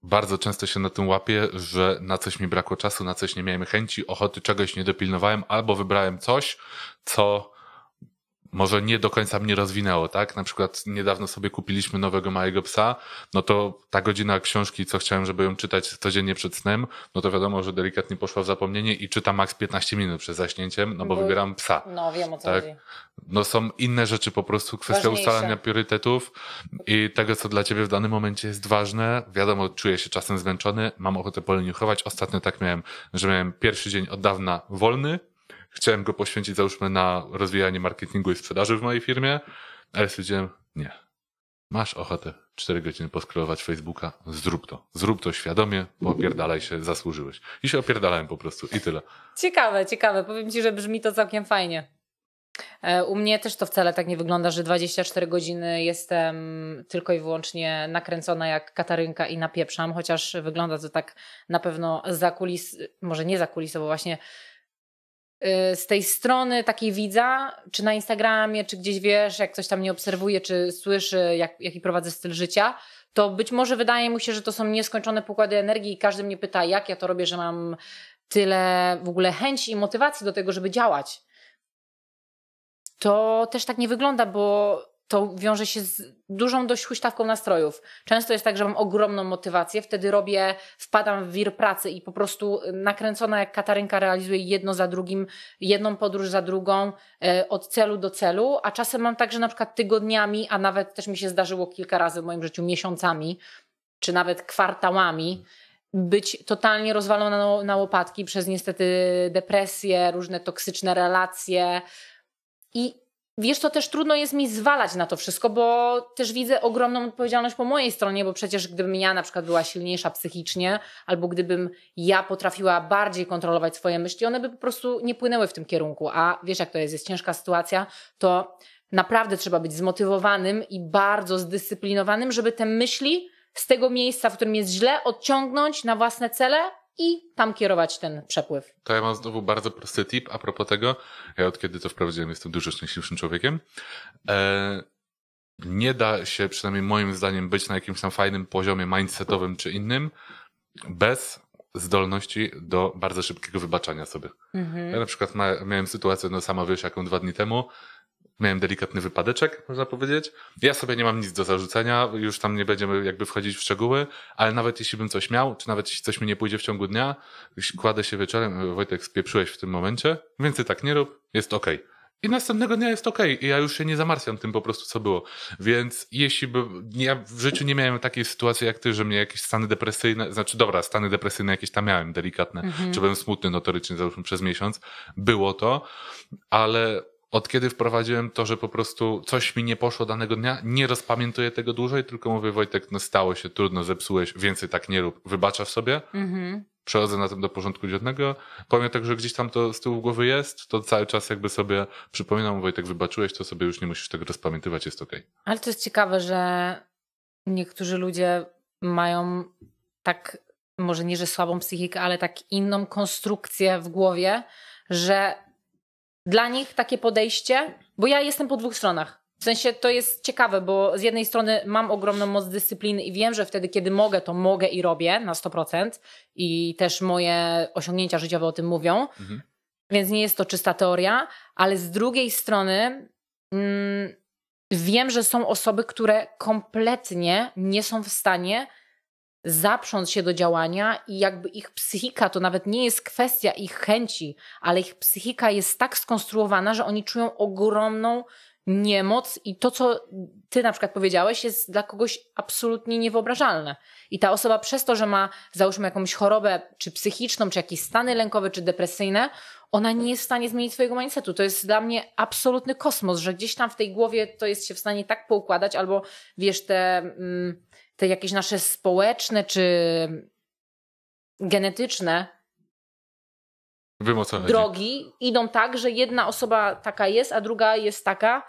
Bardzo często się na tym łapię, że na coś mi brakło czasu, na coś nie miałem chęci, ochoty, czegoś nie dopilnowałem, albo wybrałem coś, co może nie do końca mnie rozwinęło, tak? Na przykład niedawno sobie kupiliśmy nowego małego psa, no to ta godzina książki, co chciałem, żeby ją czytać codziennie przed snem, no to wiadomo, że delikatnie poszła w zapomnienie i czytam maks 15 minut przed zaśnięciem, no bo, bo mhm. wybieram psa. No, wiem o co tak? chodzi. No są inne rzeczy po prostu, kwestia Ważniejsze. ustalania priorytetów i tego, co dla ciebie w danym momencie jest ważne. Wiadomo, czuję się czasem zmęczony, mam ochotę poleniuchować. Ostatnio tak miałem, że miałem pierwszy dzień od dawna wolny, Chciałem go poświęcić załóżmy na rozwijanie marketingu i sprzedaży w mojej firmie, ale stwierdziłem, nie. Masz ochotę 4 godziny poskrolować Facebooka, zrób to. Zrób to świadomie, bo opierdalaj się, zasłużyłeś. I się opierdalałem po prostu i tyle. Ciekawe, ciekawe. Powiem Ci, że brzmi to całkiem fajnie. E, u mnie też to wcale tak nie wygląda, że 24 godziny jestem tylko i wyłącznie nakręcona jak Katarynka i napieprzam, chociaż wygląda to tak na pewno za kulis, może nie za kulis, bo właśnie Y, z tej strony takiej widza, czy na Instagramie, czy gdzieś wiesz, jak ktoś tam mnie obserwuje, czy słyszy, jak, jaki prowadzę styl życia, to być może wydaje mu się, że to są nieskończone pokłady energii i każdy mnie pyta, jak ja to robię, że mam tyle w ogóle chęci i motywacji do tego, żeby działać. To też tak nie wygląda, bo to wiąże się z dużą dość huśtawką nastrojów. Często jest tak, że mam ogromną motywację, wtedy robię, wpadam w wir pracy i po prostu y, nakręcona jak Katarynka realizuję jedno za drugim, jedną podróż za drugą, y, od celu do celu, a czasem mam także na przykład tygodniami, a nawet też mi się zdarzyło kilka razy w moim życiu miesiącami, czy nawet kwartałami, być totalnie rozwalona na łopatki przez niestety depresję, różne toksyczne relacje, i Wiesz, to też trudno jest mi zwalać na to wszystko, bo też widzę ogromną odpowiedzialność po mojej stronie, bo przecież gdybym ja na przykład była silniejsza psychicznie, albo gdybym ja potrafiła bardziej kontrolować swoje myśli, one by po prostu nie płynęły w tym kierunku. A wiesz, jak to jest, jest ciężka sytuacja, to naprawdę trzeba być zmotywowanym i bardzo zdyscyplinowanym, żeby te myśli z tego miejsca, w którym jest źle, odciągnąć na własne cele i tam kierować ten przepływ. To ja mam znowu bardzo prosty tip a propos tego. Ja od kiedy to wprowadziłem, jestem dużo szczęśliwszym człowiekiem. E, nie da się, przynajmniej moim zdaniem, być na jakimś tam fajnym poziomie mindsetowym czy innym bez zdolności do bardzo szybkiego wybaczania sobie. Mhm. Ja na przykład miałem sytuację, no sama wiesz, jaką dwa dni temu, miałem delikatny wypadeczek, można powiedzieć. Ja sobie nie mam nic do zarzucenia, już tam nie będziemy jakby wchodzić w szczegóły, ale nawet jeśli bym coś miał, czy nawet jeśli coś mi nie pójdzie w ciągu dnia, kładę się wieczorem, Wojtek, spieprzyłeś w tym momencie, więcej tak nie rób, jest ok I następnego dnia jest ok i Ja już się nie zamartwiam tym po prostu, co było. Więc jeśli by. Ja w życiu nie miałem takiej sytuacji jak ty, że mnie jakieś stany depresyjne, znaczy dobra, stany depresyjne jakieś tam miałem delikatne, mm -hmm. czy byłem smutny notorycznie załóżmy przez miesiąc. Było to, ale od kiedy wprowadziłem to, że po prostu coś mi nie poszło danego dnia, nie rozpamiętuję tego dłużej, tylko mówię Wojtek, no stało się, trudno, zepsułeś, więcej tak nie rób, wybaczasz sobie. Mhm. Przechodzę na tym do porządku dziennego. Pomimo tego, że gdzieś tam to z tyłu głowy jest, to cały czas jakby sobie przypominam, Wojtek, wybaczyłeś, to sobie już nie musisz tego rozpamiętywać, jest okej. Okay. Ale to jest ciekawe, że niektórzy ludzie mają tak, może nie, że słabą psychikę, ale tak inną konstrukcję w głowie, że dla nich takie podejście, bo ja jestem po dwóch stronach. W sensie to jest ciekawe, bo z jednej strony mam ogromną moc dyscypliny i wiem, że wtedy, kiedy mogę, to mogę i robię na 100%, i też moje osiągnięcia życiowe o tym mówią, mhm. więc nie jest to czysta teoria, ale z drugiej strony. Mm, wiem, że są osoby, które kompletnie nie są w stanie zaprząc się do działania i jakby ich psychika to nawet nie jest kwestia ich chęci, ale ich psychika jest tak skonstruowana, że oni czują ogromną niemoc i to, co ty na przykład powiedziałeś, jest dla kogoś absolutnie niewyobrażalne. I ta osoba przez to, że ma załóżmy jakąś chorobę, czy psychiczną, czy jakieś stany lękowe, czy depresyjne, ona nie jest w stanie zmienić swojego mindsetu. To jest dla mnie absolutny kosmos, że gdzieś tam w tej głowie to jest się w stanie tak poukładać, albo wiesz, te mm, te jakieś nasze społeczne czy genetyczne Wiem, drogi idą tak, że jedna osoba taka jest, a druga jest taka,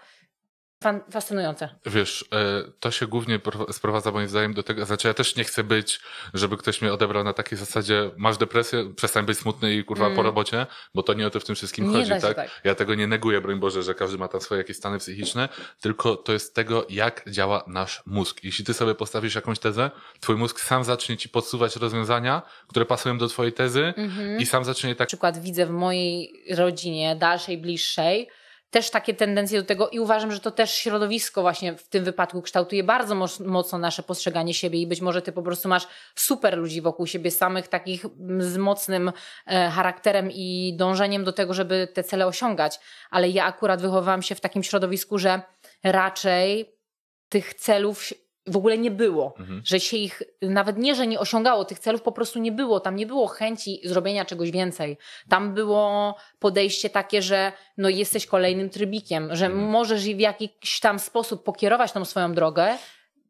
fan, fascynujące. Wiesz, e, to się głównie sprowadza moim zdaniem do tego, znaczy ja też nie chcę być, żeby ktoś mnie odebrał na takiej zasadzie, masz depresję, przestań być smutny i kurwa mm. po robocie, bo to nie o to w tym wszystkim nie chodzi, tak? tak? Ja tego nie neguję, broń Boże, że każdy ma tam swoje jakieś stany psychiczne, tylko to jest tego, jak działa nasz mózg. Jeśli ty sobie postawisz jakąś tezę, twój mózg sam zacznie ci podsuwać rozwiązania, które pasują do twojej tezy mm -hmm. i sam zacznie tak... Na przykład widzę w mojej rodzinie, dalszej, bliższej, też takie tendencje do tego i uważam, że to też środowisko właśnie w tym wypadku kształtuje bardzo mocno nasze postrzeganie siebie i być może ty po prostu masz super ludzi wokół siebie samych takich mm, z mocnym e, charakterem i dążeniem do tego, żeby te cele osiągać, ale ja akurat wychowywałam się w takim środowisku, że raczej tych celów w ogóle nie było, mhm. że się ich nawet nie, że nie osiągało tych celów, po prostu nie było. Tam nie było chęci zrobienia czegoś więcej. Tam było podejście takie, że no jesteś kolejnym trybikiem, że mhm. możesz w jakiś tam sposób pokierować tą swoją drogę,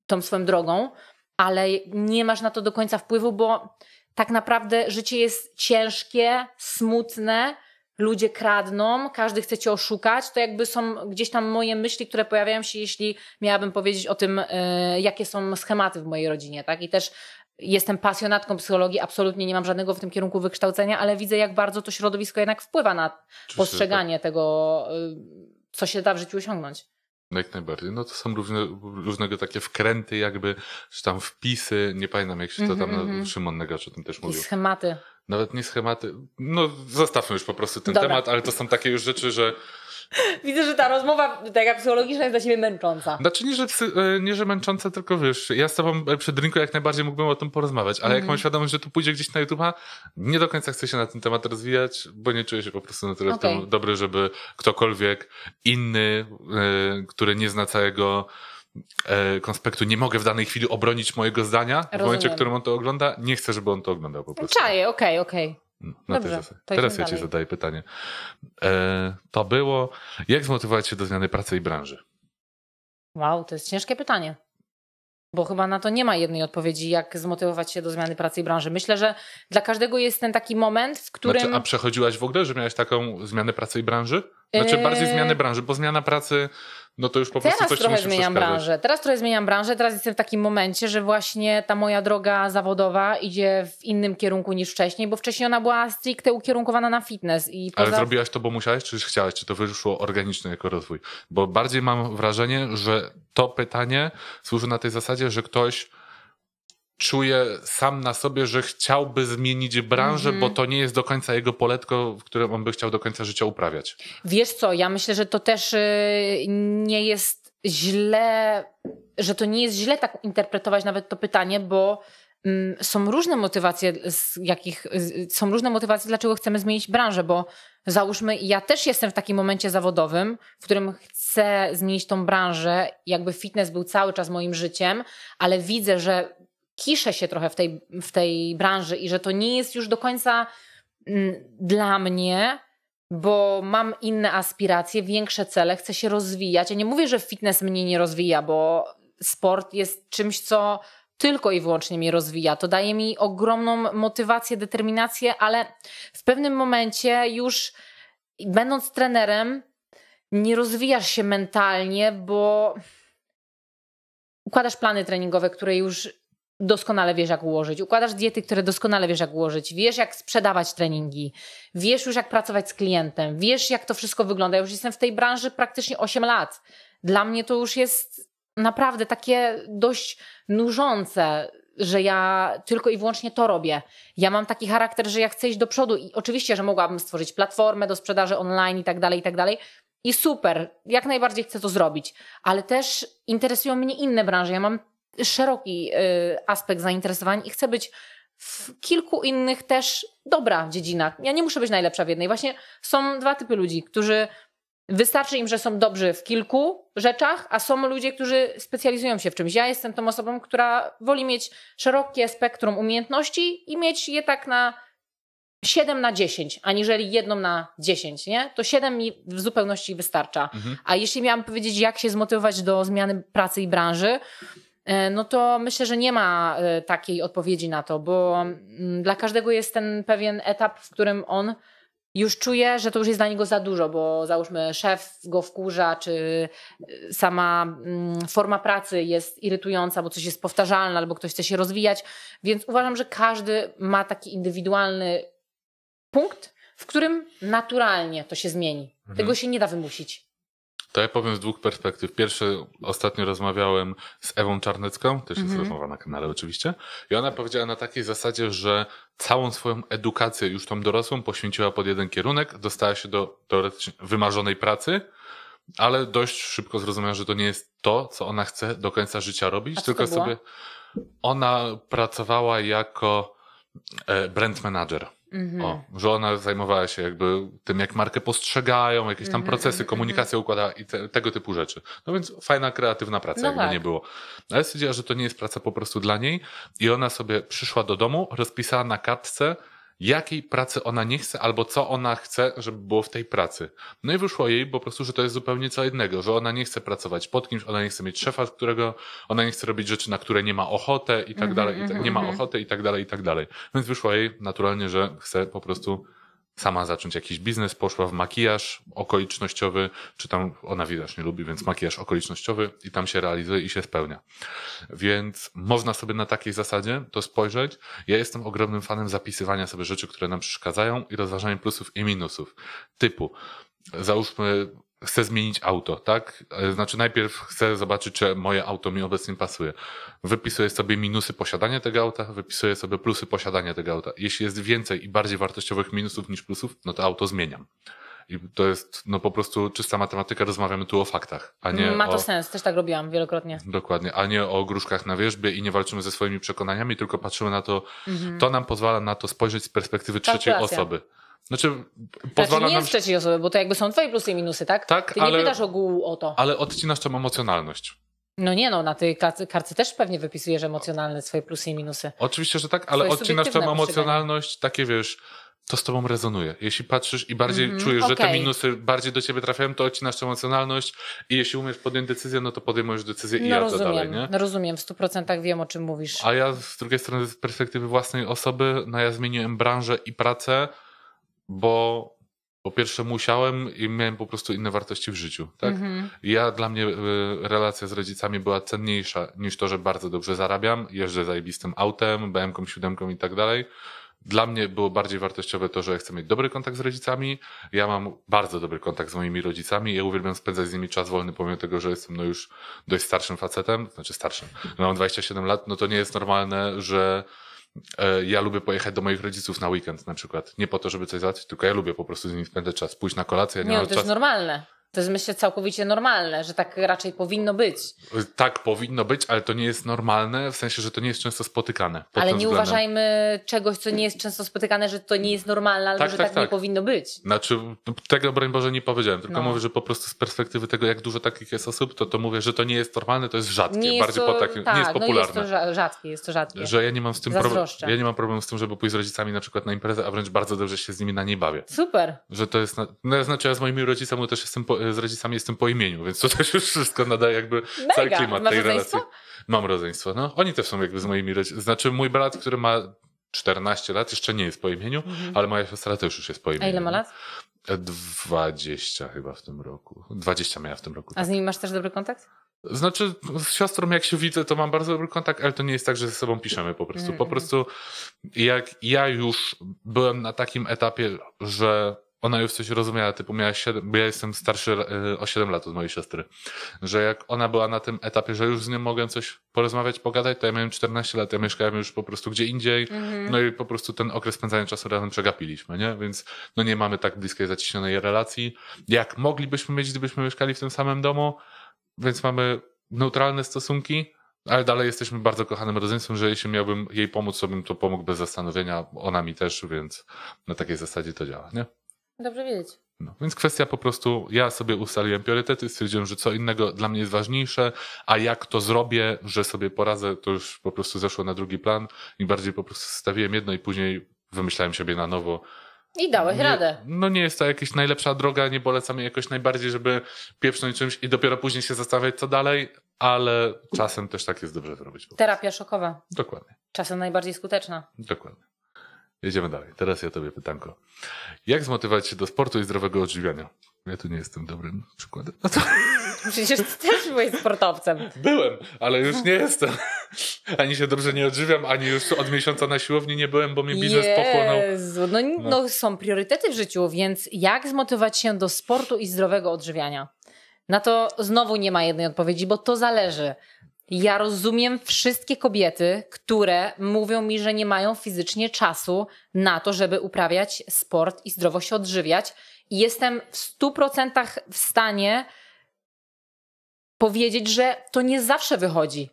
tą swoją drogą, ale nie masz na to do końca wpływu, bo tak naprawdę życie jest ciężkie, smutne ludzie kradną, każdy chce cię oszukać, to jakby są gdzieś tam moje myśli, które pojawiają się, jeśli miałabym powiedzieć o tym, e, jakie są schematy w mojej rodzinie, tak? I też jestem pasjonatką psychologii, absolutnie nie mam żadnego w tym kierunku wykształcenia, ale widzę, jak bardzo to środowisko jednak wpływa na postrzeganie tak. tego, y, co się da w życiu osiągnąć. Jak najbardziej. No to są różne, różnego takie wkręty, jakby, czy tam wpisy, nie pamiętam jak się to tam, mm -hmm. Szymon Negacz o tym też I schematy. Nawet nie schematy. No, zostawmy już po prostu ten Dobra. temat, ale to są takie już rzeczy, że Widzę, że ta rozmowa taka psychologiczna jest dla ciebie męcząca. Znaczy nie, że, e, nie, że męcząca, tylko wiesz, ja z tobą e, przy drinku jak najbardziej mógłbym o tym porozmawiać, ale mm. jak mhm. mam świadomość, że tu pójdzie gdzieś na YouTube'a, nie do końca chcę się na ten temat rozwijać, bo nie czuję się po prostu na tyle okay. dobry, żeby ktokolwiek inny, e, który nie zna całego konspektu nie mogę w danej chwili obronić mojego zdania. Rozumiem. W momencie, w którym on to ogląda, nie chcę, żeby on to oglądał po prostu. Czaję, okej, okay, okej. Okay. Na Dobrze, tej Teraz ja dalej. ci zadaję pytanie. E, to było, jak zmotywować się do zmiany pracy i branży? Wow, to jest ciężkie pytanie. Bo chyba na to nie ma jednej odpowiedzi, jak zmotywować się do zmiany pracy i branży. Myślę, że dla każdego jest ten taki moment, w którym. Znaczy, a przechodziłaś w ogóle, że miałaś taką zmianę pracy i branży? Znaczy e, bardziej zmiany branży, bo zmiana pracy no to już po teraz prostu coś trochę zmieniam branżę. Teraz trochę zmieniam branżę, teraz jestem w takim momencie, że właśnie ta moja droga zawodowa idzie w innym kierunku niż wcześniej, bo wcześniej ona była stricte ukierunkowana na fitness. I poza... Ale zrobiłaś to, bo musiałaś, czy chciałaś, czy to wyszło organicznie jako rozwój? Bo bardziej mam wrażenie, że to pytanie służy na tej zasadzie, że ktoś czuje sam na sobie, że chciałby zmienić branżę, mm -hmm. bo mhm. to nie jest do końca jego poletko, w którym on by chciał do końca życia uprawiać. Wiesz co, ja myślę, że to też y, nie jest źle, że to nie jest źle tak interpretować nawet to pytanie, bo mm, są różne motywacje, jakich, są różne motywacje, dlaczego chcemy zmienić branżę, bo załóżmy, ja też jestem w takim momencie zawodowym, w którym chcę zmienić tą branżę, jakby fitness był cały czas moim życiem, ale widzę, że kiszę się trochę w tej, w tej branży i że to nie jest już do końca mm, dla mnie, bo mam inne aspiracje, większe cele, chcę się rozwijać. Ja nie mówię, że fitness mnie nie rozwija, bo sport jest czymś, co tylko i wyłącznie mnie rozwija. To daje mi ogromną motywację, determinację, ale w pewnym momencie już będąc trenerem, nie rozwijasz się mentalnie, bo układasz plany treningowe, które już doskonale wiesz, jak ułożyć. Układasz diety, które doskonale wiesz, jak ułożyć. Wiesz, jak sprzedawać treningi. Wiesz już, jak pracować z klientem. Wiesz, jak to wszystko wygląda. Ja już jestem w tej branży praktycznie 8 lat. Dla mnie to już jest naprawdę takie dość nużące, że ja tylko i wyłącznie to robię. Ja mam taki charakter, że ja chcę iść do przodu i oczywiście, że mogłabym stworzyć platformę do sprzedaży online i tak dalej, i tak dalej. I super, jak najbardziej chcę to zrobić, ale też interesują mnie inne branże. Ja mam szeroki y, aspekt zainteresowań i chcę być w kilku innych też dobra w dziedzinach. Ja nie muszę być najlepsza w jednej. Właśnie są dwa typy ludzi, którzy wystarczy im, że są dobrzy w kilku rzeczach, a są ludzie, którzy specjalizują się w czymś. Ja jestem tą osobą, która woli mieć szerokie spektrum umiejętności i mieć je tak na 7 na 10, aniżeli jedną na 10, nie? To 7 mi w zupełności wystarcza. Mhm. A jeśli miałam powiedzieć, jak się zmotywować do zmiany pracy i branży, E, no to myślę, że nie ma e, takiej odpowiedzi na to, bo mm, dla każdego jest ten pewien etap, w którym on już czuje, że to już jest dla niego za dużo, bo załóżmy szef go wkurza, czy e, sama mm, forma pracy jest irytująca, bo coś jest powtarzalne, albo ktoś chce się rozwijać. Więc uważam, że każdy ma taki indywidualny punkt, w którym naturalnie to się zmieni. Mhm. Tego się nie da wymusić. To ja powiem z dwóch perspektyw. Pierwsze, ostatnio rozmawiałem z Ewą Czarnecką, też jest mm -hmm. rozmowa na kanale oczywiście, i ona powiedziała na takiej zasadzie, że całą swoją edukację już tą dorosłą poświęciła pod jeden kierunek, dostała się do teoretycznie wymarzonej pracy, ale dość szybko zrozumiała, że to nie jest to, co ona chce do końca życia robić, tylko była? sobie ona pracowała jako e, brand manager. Mhm. O, że ona zajmowała się jakby tym, jak markę postrzegają, jakieś tam mhm, procesy, mhm, komunikacja układa i te, tego typu rzeczy. No więc fajna, kreatywna praca, no jakby tak. nie było. Ale stwierdziła, że to nie jest praca po prostu dla niej i ona sobie przyszła do domu, rozpisała na kartce, jakiej pracy ona nie chce, albo co ona chce, żeby było w tej pracy. No i wyszło jej po prostu, że to jest zupełnie co innego, że ona nie chce pracować pod kimś, ona nie chce mieć szefa, którego, ona nie chce robić rzeczy, na które nie ma ochotę i tak mhm, dalej, i tak, nie ma mhm. ochoty i tak dalej, i tak dalej. Więc wyszło jej naturalnie, że chce po prostu sama zacząć jakiś biznes, poszła w makijaż okolicznościowy, czy tam ona nie lubi, więc makijaż okolicznościowy i tam się realizuje i się spełnia. Więc można sobie na takiej zasadzie to spojrzeć. Ja jestem ogromnym fanem zapisywania sobie rzeczy, które nam przeszkadzają i rozważania plusów i minusów. Typu, załóżmy, chcę zmienić auto, tak? E, znaczy najpierw chcę zobaczyć, czy moje auto mi obecnie pasuje. Wypisuję sobie minusy posiadania tego auta, wypisuję sobie plusy posiadania tego auta. Jeśli jest więcej i bardziej wartościowych minusów niż plusów, no to auto zmieniam. I to jest no po prostu czysta matematyka, rozmawiamy tu o faktach, a nie Ma to o... sens, też tak robiłam wielokrotnie. Dokładnie, a nie o gruszkach na wierzbie i nie walczymy ze swoimi przekonaniami, tylko patrzymy na to, mhm. to nam pozwala na to spojrzeć z perspektywy trzeciej Kalkulacja. osoby. Znaczy, pozwala znaczy nie nam... z trzeciej osoby, bo to jakby są twoje plusy i minusy, tak? Tak, Ty ale... nie pytasz ogółu o to. Ale odcinasz tam emocjonalność. No nie no, na tej kartce też pewnie wypisujesz emocjonalne swoje plusy i minusy. Oczywiście, że tak, ale odcinasz tam emocjonalność, takie wiesz, to z tobą rezonuje. Jeśli patrzysz i bardziej mm czujesz, okay. że te minusy bardziej do ciebie trafiają, to odcinasz tę emocjonalność i jeśli umiesz podjąć decyzję, no to podejmujesz decyzję no i jazda dalej, nie? No rozumiem, w 100% wiem o czym mówisz. A ja z drugiej strony, z perspektywy własnej osoby, no ja zmieniłem branżę i pracę, bo po pierwsze musiałem i miałem po prostu inne wartości w życiu. Tak? Mm -hmm. Ja dla mnie y, relacja z rodzicami była cenniejsza niż to, że bardzo dobrze zarabiam, jeżdżę zajebistym autem, BM-ką, siódemką i tak dalej. Dla mnie było bardziej wartościowe to, że chcę mieć dobry kontakt z rodzicami. Ja mam bardzo dobry kontakt z moimi rodzicami. Ja uwielbiam spędzać z nimi czas wolny, pomimo tego, że jestem no już dość starszym facetem. Znaczy starszym. Mam 27 lat, no to nie jest normalne, że E, ja lubię pojechać do moich rodziców na weekend na przykład. Nie po to, żeby coś załatwić, tylko ja lubię po prostu z nimi spędzać czas, pójść na kolację. Ja nie, nie no, to czas... jest normalne. To jest myślę całkowicie normalne, że tak raczej powinno być. Tak powinno być, ale to nie jest normalne, w sensie, że to nie jest często spotykane. Ale nie względem. uważajmy czegoś, co nie jest często spotykane, że to nie jest normalne, albo tak, że tak, tak, tak, nie powinno być. Znaczy, no, tego broń Boże nie powiedziałem, tylko no. mówię, że po prostu z perspektywy tego, jak dużo takich jest osób, to, to mówię, że to nie jest normalne, to jest rzadkie, nie jest bardziej to, po takim, tak, nie jest popularne. Tak, no jest to rzadkie, jest to rzadkie. Że ja nie mam z tym problemu. Ja nie mam problemu z tym, żeby pójść z rodzicami na przykład na imprezę, a wręcz bardzo dobrze się z nimi na niej bawię. Super. Że to jest, na, no, znaczy ja z moimi rodzicami też jestem po, E, z rodzicami jestem po imieniu, więc to też już wszystko nadaje jakby Mega. cały klimat Masz tej rodzeństwo? relacji. Mam rodzeństwo, no. Oni też są jakby z moimi rodzicami. Znaczy mój brat, który ma 14 lat, jeszcze nie jest po imieniu, mhm. ale moja siostra też już jest po imieniu. A ile ma lat? 20 chyba w tym roku. 20 miała w tym roku. A tak. z nimi masz też dobry kontakt? Znaczy, z siostrą jak się widzę, to mam bardzo dobry kontakt, ale to nie jest tak, że ze sobą piszemy po prostu. Po mhm, mhm. prostu jak ja już byłem na takim etapie, że ona już coś rozumiała, typu miała 7, bo ja jestem starszy e, o 7 lat od mojej siostry, że jak ona była na tym etapie, że już z nią mogłem coś porozmawiać, pogadać, to ja miałem 14 lat, ja mieszkałem już po prostu gdzie indziej, mm -hmm. no i po prostu ten okres spędzania czasu razem przegapiliśmy, nie? Więc no nie mamy tak bliskiej, zaciśnionej relacji, jak moglibyśmy mieć, gdybyśmy mieszkali w tym samym domu, więc mamy neutralne stosunki, ale dalej jesteśmy bardzo kochanym rodzeństwem, że jeśli miałbym jej pomóc, to bym to pomógł bez zastanowienia, ona mi też, więc na takiej zasadzie to działa, nie? Dobrze wiedzieć. No, więc kwestia po prostu, ja sobie ustaliłem priorytety, stwierdziłem, że co innego dla mnie jest ważniejsze, a jak to zrobię, że sobie poradzę, to już po prostu zeszło na drugi plan i bardziej po prostu stawiłem jedno i później wymyślałem siebie na nowo. I dałeś nie, radę. No nie jest to jakaś najlepsza droga, nie polecam jej jakoś najbardziej, żeby pieprznąć czymś i dopiero później się zastanawiać co dalej, ale czasem też tak jest dobrze zrobić. Terapia szokowa. Dokładnie. Czasem najbardziej skuteczna. Dokładnie. Jedziemy dalej. Teraz ja tobie pytanko. Jak zmotywować się do sportu i zdrowego odżywiania? Ja tu nie jestem dobrym przykładem. No to... Przecież ty też byłeś sportowcem. Byłem, ale już nie jestem. Ani się dobrze nie odżywiam, ani już od miesiąca na siłowni nie byłem, bo mnie biznes pochłonął. No, no. no są priorytety w życiu, więc jak zmotywować się do sportu i zdrowego odżywiania? Na to znowu nie ma jednej odpowiedzi, bo to zależy. Ja rozumiem wszystkie kobiety, które mówią mi, że nie mają fizycznie czasu na to, żeby uprawiać sport i zdrowo się odżywiać. I jestem w 100% w stanie powiedzieć, że to nie zawsze wychodzi.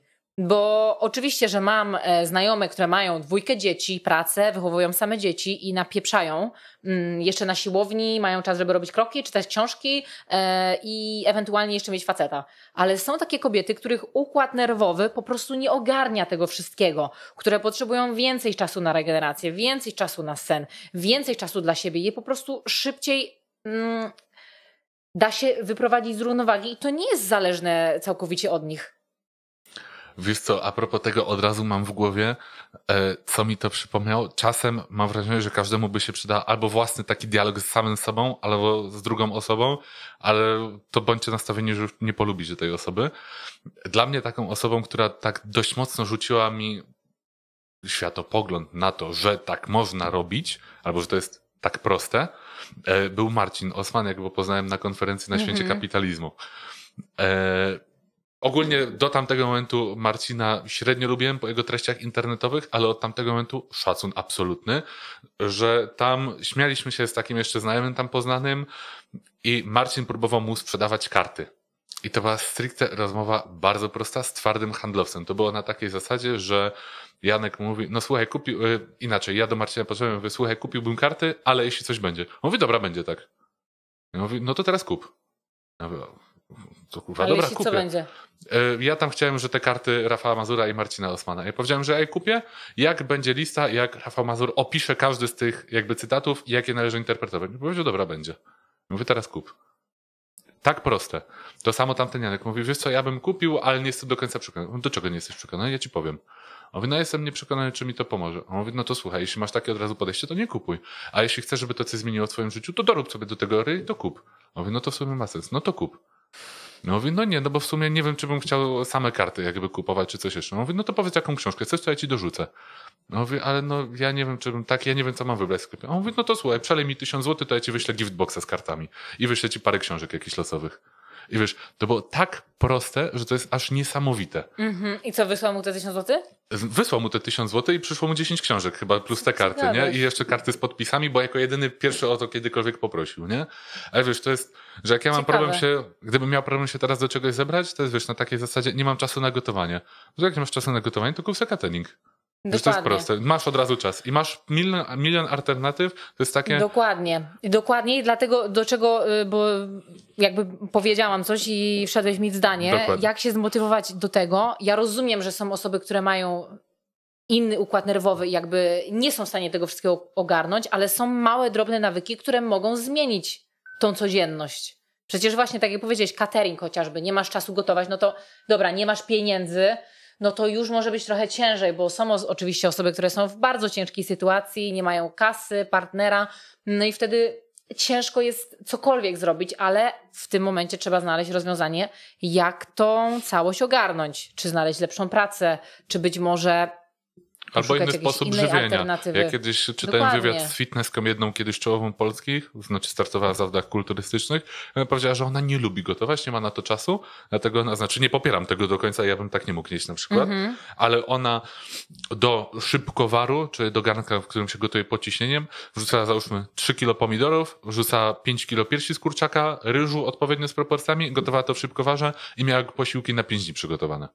Bo oczywiście, że mam e, znajome, które mają dwójkę dzieci, pracę, wychowują same dzieci i napieprzają. Mm, jeszcze na siłowni mają czas, żeby robić kroki, czytać książki e, i ewentualnie jeszcze mieć faceta. Ale są takie kobiety, których układ nerwowy po prostu nie ogarnia tego wszystkiego, które potrzebują więcej czasu na regenerację, więcej czasu na sen, więcej czasu dla siebie. Je po prostu szybciej. Mm, da się wyprowadzić z równowagi i to nie jest zależne całkowicie od nich. Wiesz co, a propos tego od razu mam w głowie, e, co mi to przypomniało. Czasem mam wrażenie, że każdemu by się przydał albo własny taki dialog z samym sobą, albo z drugą osobą, ale to bądźcie nastawieni, że już nie polubicie tej osoby. Dla mnie taką osobą, która tak dość mocno rzuciła mi światopogląd na to, że tak można robić, albo że to jest tak proste, e, był Marcin Osman, jak go poznałem na konferencji na Święcie mhm. Kapitalizmu. E, Ogólnie do tamtego momentu Marcina średnio lubiłem po jego treściach internetowych, ale od tamtego momentu szacun absolutny, że tam śmialiśmy się z takim jeszcze znajomym tam poznanym i Marcin próbował mu sprzedawać karty. I to była stricte rozmowa bardzo prosta z twardym handlowcem. To było na takiej zasadzie, że Janek mówi, no słuchaj, kupił, y, inaczej, ja do Marcina podszedłem, mówię, słuchaj, kupiłbym karty, ale jeśli coś będzie. On mówi, dobra, będzie tak. mówi, no to teraz kup. Ja mówię, co kurwa, dobra, jeśli kupię. co będzie? E, ja tam chciałem, że te karty Rafała Mazura i Marcina Osmana. Ja powiedziałem, że ja je kupię, jak będzie lista, jak Rafał Mazur opisze każdy z tych jakby cytatów i jakie należy interpretować. I powiedział, dobra, będzie. Mówię, teraz kup. Tak proste. To samo tamten Janek mówi, wiesz co, ja bym kupił, ale nie jestem do końca przekonany. Do czego nie jesteś przekonany? Ja ci powiem. On mówi, no jestem nieprzekonany, czy mi to pomoże. On mówi, no to słuchaj, jeśli masz takie od razu podejście, to nie kupuj. A jeśli chcesz, żeby to coś zmieniło w twoim życiu, to dorób sobie do tego i to kup. On mówi, no to w sumie ma sens. No to kup. No mówi, no nie, no bo w sumie nie wiem, czy bym chciał same karty jakby kupować, czy coś jeszcze. No mówi, no to powiedz jaką książkę coś, co ja ci dorzucę. No mówi, ale no ja nie wiem, czy bym tak, ja nie wiem, co mam wybrać w sklepie. On mówi, no to słuchaj, przelej mi tysiąc złotych, to ja ci wyślę giftboxa z kartami i wyślę ci parę książek jakichś losowych. I wiesz, to było tak proste, że to jest aż niesamowite. Mhm. I co, wysłał mu te tysiąc złotych? Wysłał mu te 1000 zł i przyszło mu 10 książek chyba, plus te karty, nie? I jeszcze karty z podpisami, bo jako jedyny pierwszy o to kiedykolwiek poprosił, nie? Ale wiesz, to jest, że jak ja mam Ciekawe. problem się, gdybym miał problem się teraz do czegoś zebrać, to jest wiesz, na takiej zasadzie nie mam czasu na gotowanie. Że jak nie masz czasu na gotowanie, to kup sobie catering to jest proste. Masz od razu czas i masz milion, milion alternatyw. To jest takie. Dokładnie. Dokładnie i dlatego, do czego, y, bo jakby powiedziałam coś i wszedłeś mi w zdanie, Dokładnie. jak się zmotywować do tego. Ja rozumiem, że są osoby, które mają inny układ nerwowy i jakby nie są w stanie tego wszystkiego ogarnąć, ale są małe, drobne nawyki, które mogą zmienić tą codzienność. Przecież właśnie, tak jak powiedziałeś, catering chociażby, nie masz czasu gotować, no to dobra, nie masz pieniędzy, no to już może być trochę ciężej, bo są oczywiście osoby, które są w bardzo ciężkiej sytuacji, nie mają kasy, partnera, no i wtedy ciężko jest cokolwiek zrobić, ale w tym momencie trzeba znaleźć rozwiązanie, jak tą całość ogarnąć. Czy znaleźć lepszą pracę, czy być może Albo inny sposób żywienia. Ja kiedyś czytałem Dokładnie. wywiad z fitnesską jedną kiedyś czołową Polskich, znaczy startowała w zawodach kulturystycznych, ona powiedziała, że ona nie lubi gotować, nie ma na to czasu, dlatego ona, znaczy nie popieram tego do końca, ja bym tak nie mógł jeść na przykład, mm -hmm. ale ona do szybkowaru, czy do garnka, w którym się gotuje pod ciśnieniem, wrzucała załóżmy 3 kilo pomidorów, wrzucała 5 kilo piersi z kurczaka, ryżu odpowiednio z proporcjami, gotowała to w szybkowarze i miała posiłki na 5 dni przygotowane.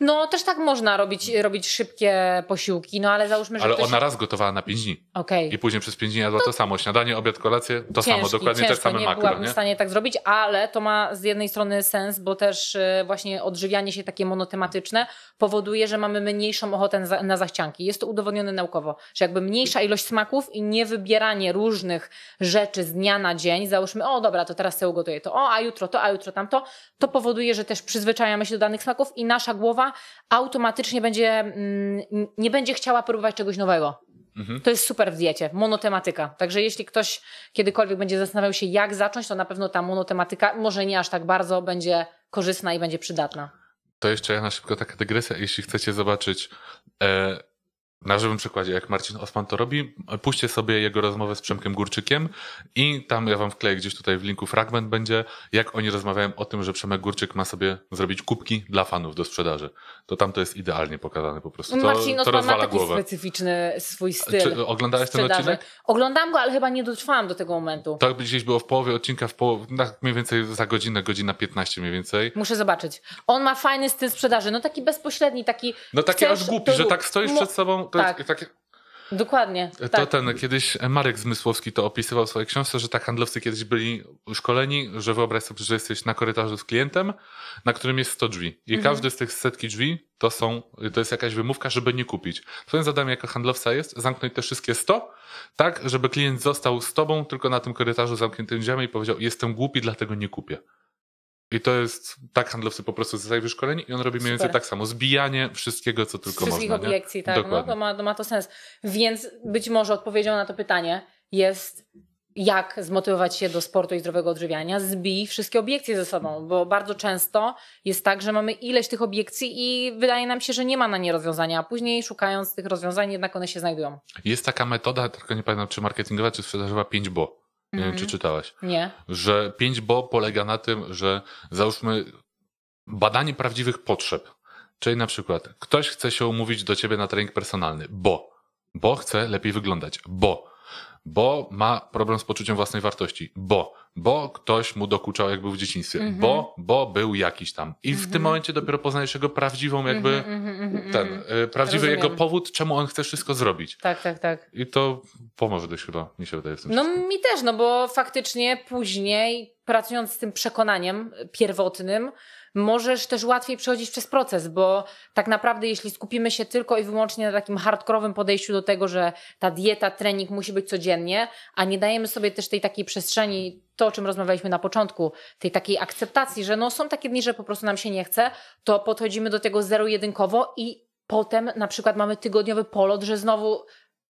No, też tak można robić, robić szybkie posiłki, no ale załóżmy, że. Ale ktoś... ona raz gotowała na 5 dni. Okej. Okay. I później przez 5 dni jadła to... No to, samo. Śniadanie, obiad, kolację, to ciężki, samo, dokładnie ciężko, te tak same nie makro. Byłabym nie w stanie tak zrobić, ale to ma z jednej strony sens, bo też e, właśnie odżywianie się takie monotematyczne powoduje, że mamy mniejszą ochotę na zachcianki. Jest to udowodnione naukowo, że jakby mniejsza ilość smaków i nie wybieranie różnych rzeczy z dnia na dzień, załóżmy, o dobra, to teraz sobie ugotuję to, o, a jutro to, a jutro tamto, to powoduje, że też przyzwyczajamy się do danych smaków i nasza nasza głowa automatycznie będzie, mm, nie będzie chciała próbować czegoś nowego. Mhm. To jest super w diecie, monotematyka. Także jeśli ktoś kiedykolwiek będzie zastanawiał się, jak zacząć, to na pewno ta monotematyka, może nie aż tak bardzo, będzie korzystna i będzie przydatna. To jeszcze ja na szybko taka dygresja. Jeśli chcecie zobaczyć e, na żywym przykładzie, jak Marcin Osman to robi, puśćcie sobie jego rozmowę z Przemkiem Górczykiem i tam ja wam wkleję gdzieś tutaj w linku fragment będzie, jak oni rozmawiają o tym, że Przemek Górczyk ma sobie zrobić kubki dla fanów do sprzedaży. To tam to jest idealnie pokazane po prostu. No to, Marcin Osman ma taki głowę. specyficzny swój styl Czy oglądałeś sprzedaży? ten odcinek? Oglądam go, ale chyba nie dotrwałam do tego momentu. Tak gdzieś było w połowie odcinka, w połowie, mniej więcej za godzinę, godzina 15 mniej więcej. Muszę zobaczyć. On ma fajny styl sprzedaży, no taki bezpośredni, taki... No taki aż głupi, że tak stoisz przed sobą tak. jest Dokładnie. To tak. ten, kiedyś Marek Zmysłowski to opisywał w swojej książce, że tak handlowcy kiedyś byli szkoleni, że wyobraź sobie, że jesteś na korytarzu z klientem, na którym jest 100 drzwi. I mhm. każdy z tych setki drzwi to są, to jest jakaś wymówka, żeby nie kupić. Twoim zadaniem jako handlowca jest zamknąć te wszystkie 100, tak, żeby klient został z tobą tylko na tym korytarzu zamkniętym drzwiami i powiedział, jestem głupi, dlatego nie kupię. I to jest, tak handlowcy po prostu zostają wyszkoleni i on robi mniej więcej tak samo. Zbijanie wszystkiego, co tylko Wszystkich można. Wszystkich obiekcji, nie? tak. Dokładnie. No, to, ma, to ma to sens. Więc być może odpowiedzią na to pytanie jest jak zmotywować się do sportu i zdrowego odżywiania, zbij wszystkie obiekcje ze sobą, bo bardzo często jest tak, że mamy ileś tych obiekcji i wydaje nam się, że nie ma na nie rozwiązania, a później szukając tych rozwiązań jednak one się znajdują. Jest taka metoda, tylko nie pamiętam czy marketingowa, czy sprzedażowa 5 bo. Nie wiem, czy mhm. czytałaś. Nie. Że 5BO polega na tym, że załóżmy badanie prawdziwych potrzeb. Czyli na przykład ktoś chce się umówić do ciebie na trening personalny, bo, bo chce lepiej wyglądać, bo, bo ma problem z poczuciem własnej wartości, bo bo ktoś mu dokuczał, jak był w dzieciństwie, mm -hmm. bo, bo był jakiś tam. I mm -hmm. w tym mhm. momencie dopiero poznajesz jego prawdziwą, jakby mm -hmm, ten, y, prawdziwy Rozumiem. jego powód, czemu on chce wszystko zrobić. Tak, tak, tak. I to pomoże dość chyba, mi się wydaje w tym No wszystkim. mi też, no bo faktycznie później, pracując z tym przekonaniem pierwotnym, możesz też łatwiej przechodzić przez proces, bo tak naprawdę jeśli skupimy się tylko i wyłącznie na takim hardkorowym podejściu do tego, że ta dieta, trening musi być codziennie, a nie dajemy sobie też tej takiej przestrzeni, to o czym rozmawialiśmy na początku, tej takiej akceptacji, że no są takie dni, że po prostu nam się nie chce, to podchodzimy do tego zero-jedynkowo i potem na przykład mamy tygodniowy polot, że znowu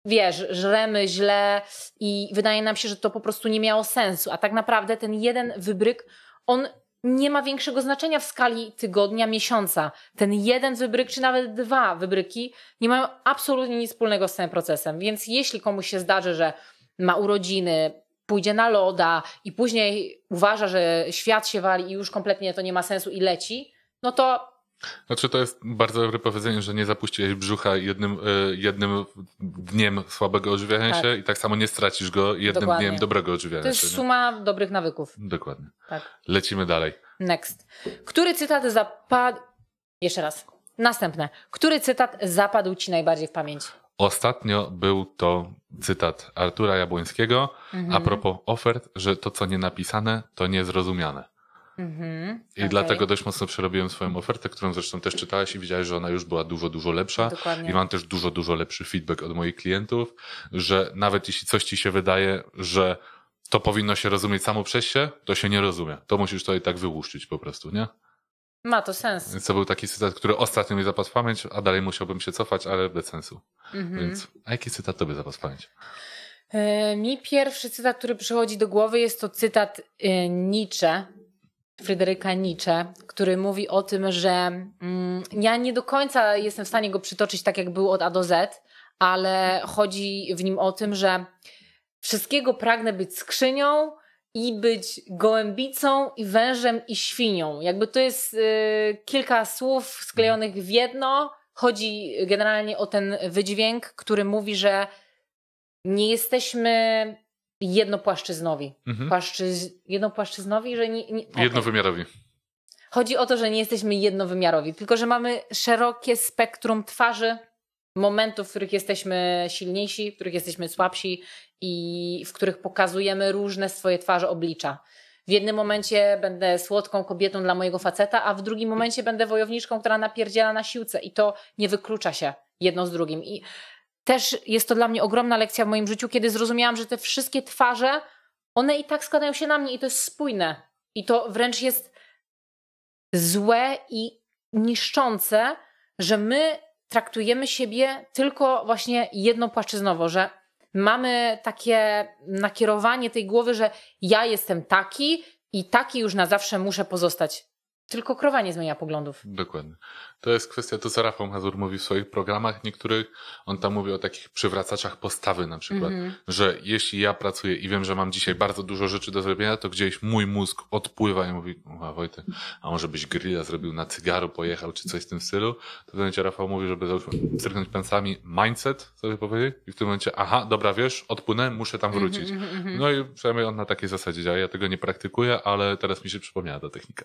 wiesz, żremy źle i wydaje nam się, że to po prostu nie miało sensu, a tak naprawdę ten jeden wybryk, on nie ma większego znaczenia w skali tygodnia, miesiąca. Ten jeden wybryk, czy nawet dwa wybryki nie mają absolutnie nic wspólnego z tym procesem. Więc jeśli komuś się zdarzy, że ma urodziny, pójdzie na loda i później uważa, że świat się wali i już kompletnie to nie ma sensu i leci, no to znaczy to jest bardzo dobre powiedzenie, że nie zapuściłeś brzucha jednym, e, jednym dniem słabego odżywiania tak. się i tak samo nie stracisz go jednym Dokładnie. dniem dobrego odżywiania się. To jest się, suma dobrych nawyków. Dokładnie. Tak. Lecimy dalej. Next. Który cytat zapadł... Jeszcze raz. Następne. Który cytat zapadł Ci najbardziej w pamięć? Ostatnio był to cytat Artura Jabłońskiego mhm. a propos ofert, że to co nie napisane to niezrozumiane. Mm-hmm. I okay. dlatego dość mocno przerobiłem swoją ofertę, którą zresztą też czytałeś i widziałeś, że ona już była dużo, dużo lepsza. Dokładnie. I mam też dużo, dużo lepszy feedback od moich klientów, że nawet jeśli coś ci się wydaje, że to powinno się rozumieć samo przez się, to się nie rozumie. To musisz to i tak wyłuszczyć po prostu, nie? Ma to sens. Więc to był taki cytat, który ostatnio mi zapadł w pamięć, a dalej musiałbym się cofać, ale bez sensu. Mm-hmm. Więc, a jaki cytat tobie zapadł w pamięć? E, mi pierwszy cytat, który przychodzi do głowy, jest to cytat e, Nietzsche, Fryderyka Nietzsche, który mówi o tym, że mm, ja nie do końca jestem w stanie go przytoczyć tak, jak był od A do Z, ale chodzi w nim o tym, że wszystkiego pragnę być skrzynią i być gołębicą i wężem i świnią. Jakby to jest y, kilka słów sklejonych w jedno. Chodzi generalnie o ten wydźwięk, który mówi, że nie jesteśmy jednopłaszczyznowi. Mhm. Płaszczyz... Jednopłaszczyznowi, że nie. nie... Okay. Jednowymiarowi. Chodzi o to, że nie jesteśmy jednowymiarowi, tylko że mamy szerokie spektrum twarzy, momentów, w których jesteśmy silniejsi, w których jesteśmy słabsi i w których pokazujemy różne swoje twarze oblicza. W jednym momencie będę słodką kobietą dla mojego faceta, a w drugim momencie będę wojowniczką, która napierdziela na siłce i to nie wyklucza się jedno z drugim. I też jest to dla mnie ogromna lekcja w moim życiu, kiedy zrozumiałam, że te wszystkie twarze, one i tak składają się na mnie i to jest spójne. I to wręcz jest złe i niszczące, że my traktujemy siebie tylko właśnie jednopłaszczyznowo, że mamy takie nakierowanie tej głowy, że ja jestem taki i taki już na zawsze muszę pozostać. Tylko krowa nie zmienia poglądów. Dokładnie. To jest kwestia, to co Rafał Mazur mówi w swoich programach niektórych. On tam mówi o takich przywracaczach postawy na przykład, mm -hmm. że jeśli ja pracuję i wiem, że mam dzisiaj bardzo dużo rzeczy do zrobienia, to gdzieś mój mózg odpływa i mówi, a Wojtek, a może byś grilla zrobił na cygaro pojechał czy coś w tym stylu? To w tym momencie Rafał mówi, żeby cyrknąć pensami mindset, sobie powiedzieć i w tym momencie, aha, dobra, wiesz, odpłynę, muszę tam mhm, wrócić. Mm -hmm. No i przynajmniej on na takiej zasadzie działa. Ja tego nie praktykuję, ale teraz mi się przypomniała ta technika.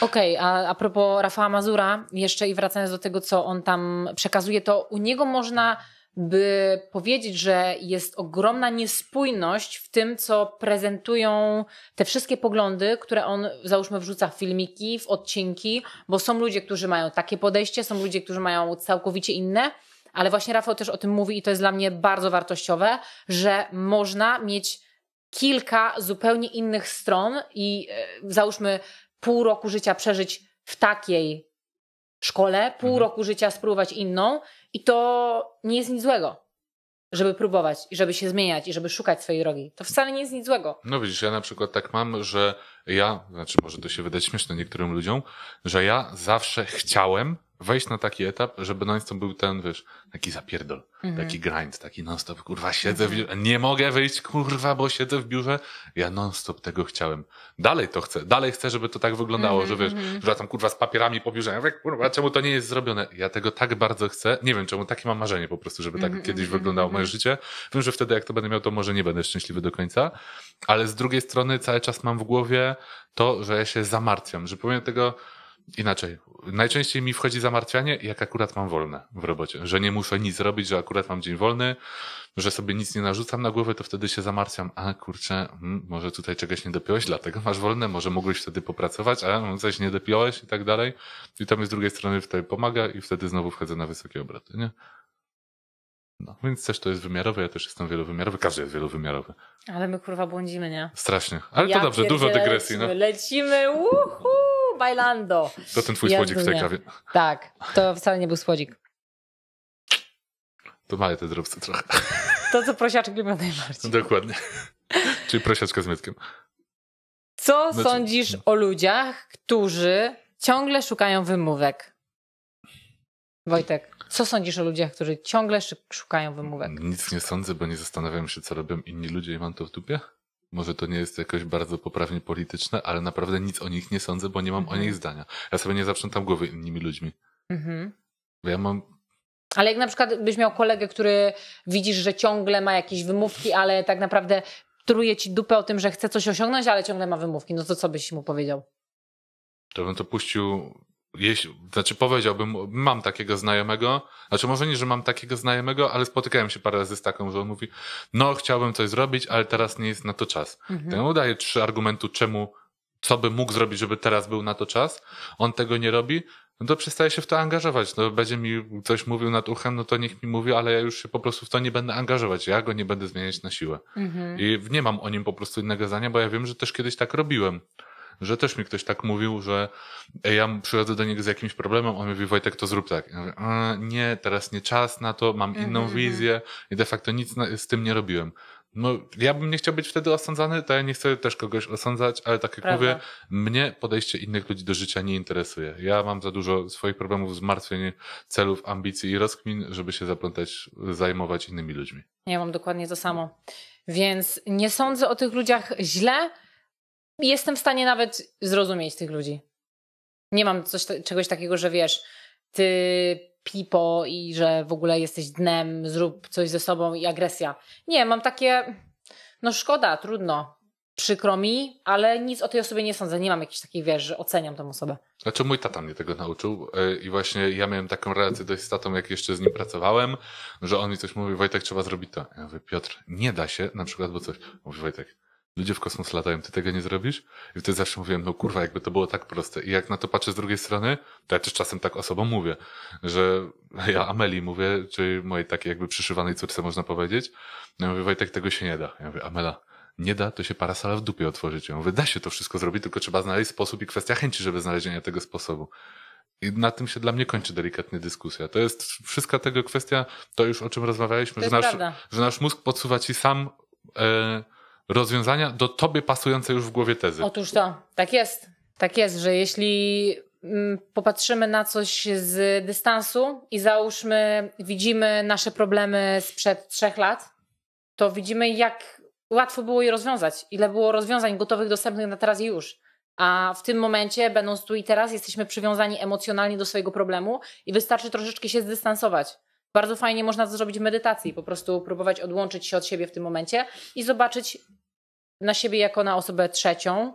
Okej, okay, a, a propos Rafała Mazura, jeszcze i wracając do tego, co on tam przekazuje, to u niego można by powiedzieć, że jest ogromna niespójność w tym, co prezentują te wszystkie poglądy, które on, załóżmy, wrzuca w filmiki, w odcinki, bo są ludzie, którzy mają takie podejście, są ludzie, którzy mają całkowicie inne. Ale właśnie Rafał też o tym mówi i to jest dla mnie bardzo wartościowe, że można mieć kilka zupełnie innych stron i e, załóżmy pół roku życia przeżyć w takiej szkole, pół mhm. roku życia spróbować inną i to nie jest nic złego żeby próbować i żeby się zmieniać i żeby szukać swojej drogi. To wcale nie jest nic złego. No widzisz, ja na przykład tak mam, że ja, znaczy może to się wydać śmieszne niektórym ludziom, że ja zawsze chciałem wejść na taki etap, żeby na to był ten, wiesz, taki zapierdol, mm -hmm. taki grind, taki non-stop, kurwa, siedzę mm -hmm. w mhm. biurze, nie mogę wyjść, kurwa, bo siedzę w biurze. Ja non-stop tego chciałem. Dalej to chcę, dalej chcę, żeby to tak wyglądało, mm -hmm. że wiesz, mhm. że ja tam, kurwa, z papierami po biurze, ja mówię, kurwa, czemu to nie jest zrobione? Ja tego tak bardzo chcę, nie wiem czemu, takie mam marzenie po prostu, żeby tak mhm, kiedyś wyglądało moje życie. Wiem, że wtedy jak to będę miał, to może nie będę szczęśliwy do końca, ale z drugiej strony cały czas mam w głowie to, że ja się zamartwiam, że pomimo tego, inaczej. Najczęściej mi wchodzi zamartwianie, jak akurat mam wolne w robocie, że nie muszę nic zrobić, że akurat mam dzień wolny, że sobie nic nie narzucam na głowę, to wtedy się zamartwiam. A kurczę, hmm, może tutaj czegoś nie dopiąłeś, dlatego masz wolne, może mógłbyś wtedy popracować, a no, coś nie dopiąłeś i tak dalej. I to mi z drugiej strony tutaj pomaga i wtedy znowu wchodzę na wysokie obroty, nie? No, więc też to jest wymiarowe, ja też jestem wielowymiarowy, każdy jest wielowymiarowy. Ale my kurwa błądzimy, nie? Strasznie, ale ja to dobrze, dużo dygresji. Lecimy, no. lecimy, uhu! bailando. To ten twój słodzik w tej kawie. Tak, to wcale nie był słodzik. To mają te drobce trochę. To, co prosiaczek lubią najbardziej. Dokładnie. Czyli prosiaczka z mytkiem. Co no sądzisz no. o ludziach, którzy ciągle szukają wymówek? Wojtek, co sądzisz o ludziach, którzy ciągle szukają wymówek? Nic nie sądzę, bo nie zastanawiam się, co robią inni ludzie i mam to w dupie może to nie jest jakoś bardzo poprawnie polityczne, ale naprawdę nic o nich nie sądzę, bo nie mam o mhm. nich zdania. Ja sobie nie zaprzątam głowy innymi ludźmi. Mhm. Bo ja mam ale jak na przykład byś miał kolegę, który widzisz, że ciągle ma jakieś wymówki, ale tak naprawdę truje ci dupę o tym, że chce coś osiągnąć, ale ciągle ma wymówki, no to co byś mu powiedział? To bym to puścił jeśli, znaczy powiedziałbym, mam takiego znajomego, znaczy może nie, że mam takiego znajomego, ale spotykałem się parę razy z taką, że on mówi, no chciałbym coś zrobić, ale teraz nie jest na to czas. Mhm. Ten udaje trzy argumentu, czemu, co by mógł zrobić, żeby teraz był na to czas. On tego nie robi, no to przestaje się w to angażować. No będzie mi coś mówił nad uchem, no to niech mi mówi, ale ja już się po prostu w to nie będę angażować. Ja go nie będę zmieniać na siłę. Mhm. I nie mam o nim po prostu innego zdania, bo ja wiem, że też kiedyś tak robiłem że też mi ktoś tak mówił, że ja przychodzę do niego z jakimś problemem, on mówi Wojtek, to zrób tak. Ja mówię, nie, teraz nie czas na to, mam mhm, inną mhm. wizję i de facto nic z tym nie robiłem. No, ja bym nie chciał być wtedy osądzany, to ja nie chcę też kogoś osądzać, ale tak jak Prawda. mówię, mnie podejście innych ludzi do życia nie interesuje. Ja mam za dużo swoich problemów, zmartwień, celów, ambicji i rozkmin, żeby się zaplątać, zajmować innymi ludźmi. Ja mam dokładnie to samo. Więc nie sądzę o tych ludziach źle, jestem w stanie nawet zrozumieć tych ludzi. Nie mam coś, czegoś takiego, że wiesz, ty pipo i że w ogóle jesteś dnem, zrób coś ze sobą i agresja. Nie, mam takie, no szkoda, trudno, przykro mi, ale nic o tej osobie nie sądzę. Nie mam jakichś takich wiesz, że oceniam tę osobę. Znaczy mój tata mnie tego nauczył e, i właśnie ja miałem taką relację dość z tatą, jak jeszcze z nim pracowałem, że on mi coś mówi, Wojtek, trzeba zrobić to. Ja mówię, Piotr, nie da się, na przykład, bo coś. Mówi Wojtek, ludzie w kosmos latają, ty tego nie zrobisz? I wtedy zawsze mówiłem, no kurwa, jakby to było tak proste. I jak na to patrzę z drugiej strony, to ja też czasem tak osobom mówię, że ja Ameli mówię, czyli mojej takiej jakby przyszywanej córce można powiedzieć, no ja mówię, Wojtek, tego się nie da. Ja mówię, Amela, nie da, to się parasala w dupie otworzyć. Ja mówię, da się to wszystko zrobić, tylko trzeba znaleźć sposób i kwestia chęci, żeby znalezienia tego sposobu. I na tym się dla mnie kończy delikatnie dyskusja. To jest wszystko tego kwestia, to już o czym rozmawialiśmy, że nasz, że nasz, mózg podsuwa ci sam e, rozwiązania do tobie pasujące już w głowie tezy. Otóż to, tak jest. Tak jest, że jeśli mm, popatrzymy na coś z dystansu i załóżmy, widzimy nasze problemy sprzed trzech lat, to widzimy, jak łatwo było je rozwiązać, ile było rozwiązań gotowych, dostępnych na teraz i już. A w tym momencie, będąc tu i teraz, jesteśmy przywiązani emocjonalnie do swojego problemu i wystarczy troszeczkę się zdystansować. Bardzo fajnie można zrobić medytację i po prostu próbować odłączyć się od siebie w tym momencie i zobaczyć na siebie jako na osobę trzecią,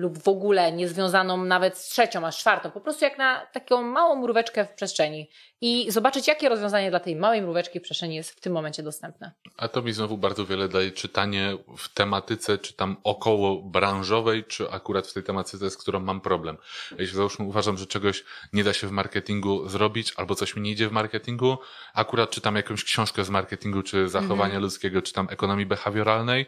lub w ogóle niezwiązaną nawet z trzecią, a z czwartą, po prostu jak na taką małą mróweczkę w przestrzeni i zobaczyć, jakie rozwiązanie dla tej małej mróweczki w przestrzeni jest w tym momencie dostępne. A to mi znowu bardzo wiele daje czytanie w tematyce, czy tam około branżowej, czy akurat w tej tematyce, z którą mam problem. Jeśli załóżmy uważam, że czegoś nie da się w marketingu zrobić, albo coś mi nie idzie w marketingu, akurat czytam jakąś książkę z marketingu, czy zachowania mhm. ludzkiego, czy tam ekonomii behawioralnej